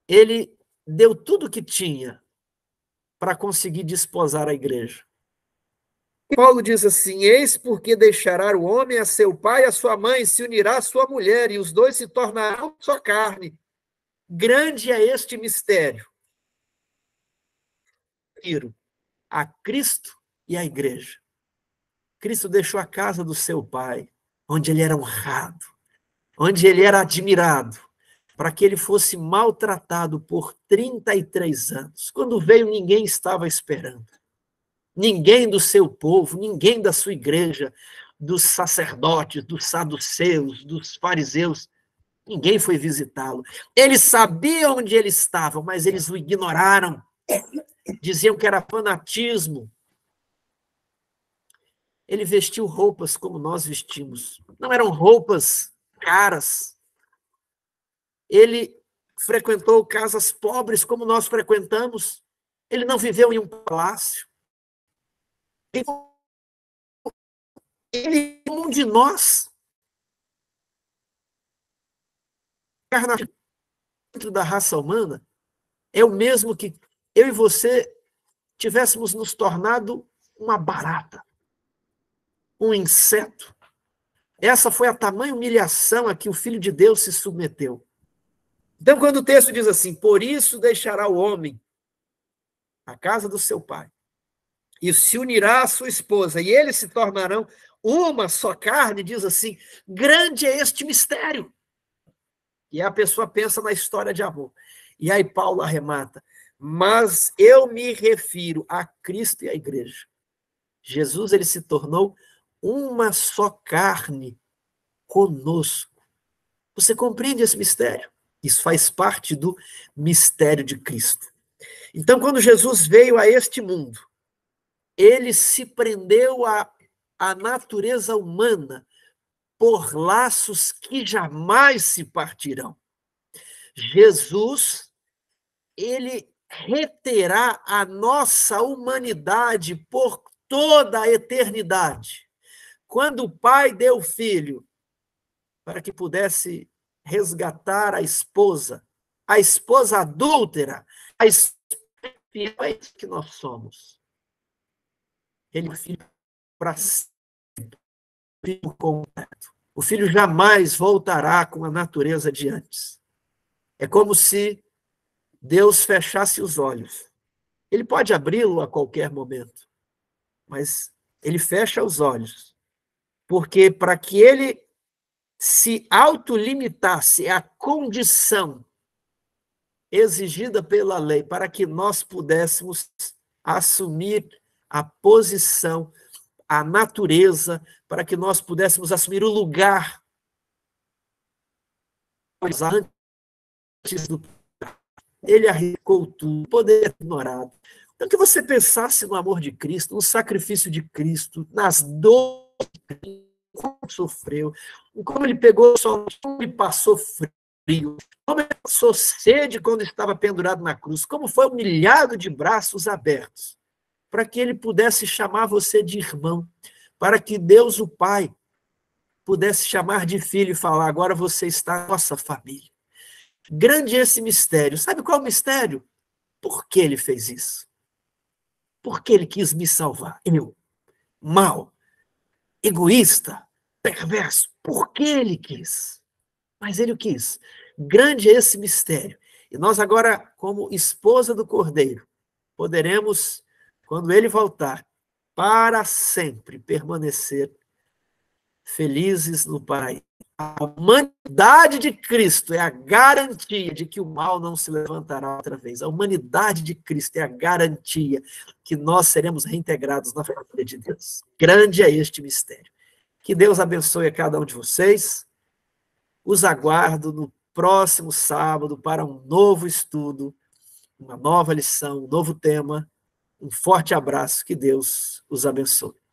ele deu tudo o que tinha para conseguir desposar a igreja. Paulo diz assim: Eis porque deixará o homem a seu pai e a sua mãe, se unirá à sua mulher, e os dois se tornarão sua carne. Grande é este mistério. Prefiro a Cristo e a igreja. Cristo deixou a casa do seu pai, onde ele era honrado, onde ele era admirado, para que ele fosse maltratado por 33 anos. Quando veio, ninguém estava esperando Ninguém do seu povo, ninguém da sua igreja, dos sacerdotes, dos saduceus, dos fariseus, ninguém foi visitá-lo. Eles sabiam onde ele estava, mas eles o ignoraram. Diziam que era fanatismo. Ele vestiu roupas como nós vestimos. Não eram roupas caras. Ele frequentou casas pobres como nós frequentamos. Ele não viveu em um palácio. Ele é um de nós. Dentro da raça humana, é o mesmo que eu e você tivéssemos nos tornado uma barata, um inseto. Essa foi a tamanha humilhação a que o Filho de Deus se submeteu. Então, quando o texto diz assim: Por isso deixará o homem a casa do seu pai, e se unirá à sua esposa, e eles se tornarão uma só carne, diz assim: grande é este mistério. E a pessoa pensa na história de amor. E aí Paulo arremata: mas eu me refiro a Cristo e à igreja. Jesus ele se tornou uma só carne conosco. Você compreende esse mistério? Isso faz parte do mistério de Cristo. Então, quando Jesus veio a este mundo, ele se prendeu à, à natureza humana por laços que jamais se partirão. Jesus, ele reterá a nossa humanidade por toda a eternidade. Quando o Pai deu o filho para que pudesse resgatar a esposa, a esposa adúltera, a esposa que nós somos ele fica para sempre por completo. O filho jamais voltará com a natureza de antes. É como se Deus fechasse os olhos. Ele pode abri-lo a qualquer momento, mas ele fecha os olhos. Porque para que ele se autolimitasse à é condição exigida pela lei para que nós pudéssemos assumir a posição, a natureza, para que nós pudéssemos assumir o lugar antes do ele arriscou tudo, poder ter ignorado. Então, que você pensasse no amor de Cristo, no sacrifício de Cristo, nas dores como sofreu, como ele pegou sol, e passou frio, como ele passou sede quando estava pendurado na cruz, como foi humilhado de braços abertos para que ele pudesse chamar você de irmão, para que Deus, o Pai, pudesse chamar de filho e falar: agora você está na nossa família. Grande é esse mistério. Sabe qual é o mistério? Por que ele fez isso? Por que ele quis me salvar? Eu, é mal, egoísta, perverso. Por que ele quis? Mas ele quis. Grande é esse mistério. E nós agora, como esposa do Cordeiro, poderemos quando ele voltar, para sempre permanecer felizes no paraíso. A humanidade de Cristo é a garantia de que o mal não se levantará outra vez. A humanidade de Cristo é a garantia que nós seremos reintegrados na família de Deus. Grande é este mistério. Que Deus abençoe a cada um de vocês. Os aguardo no próximo sábado para um novo estudo, uma nova lição, um novo tema. Um forte abraço, que Deus os abençoe.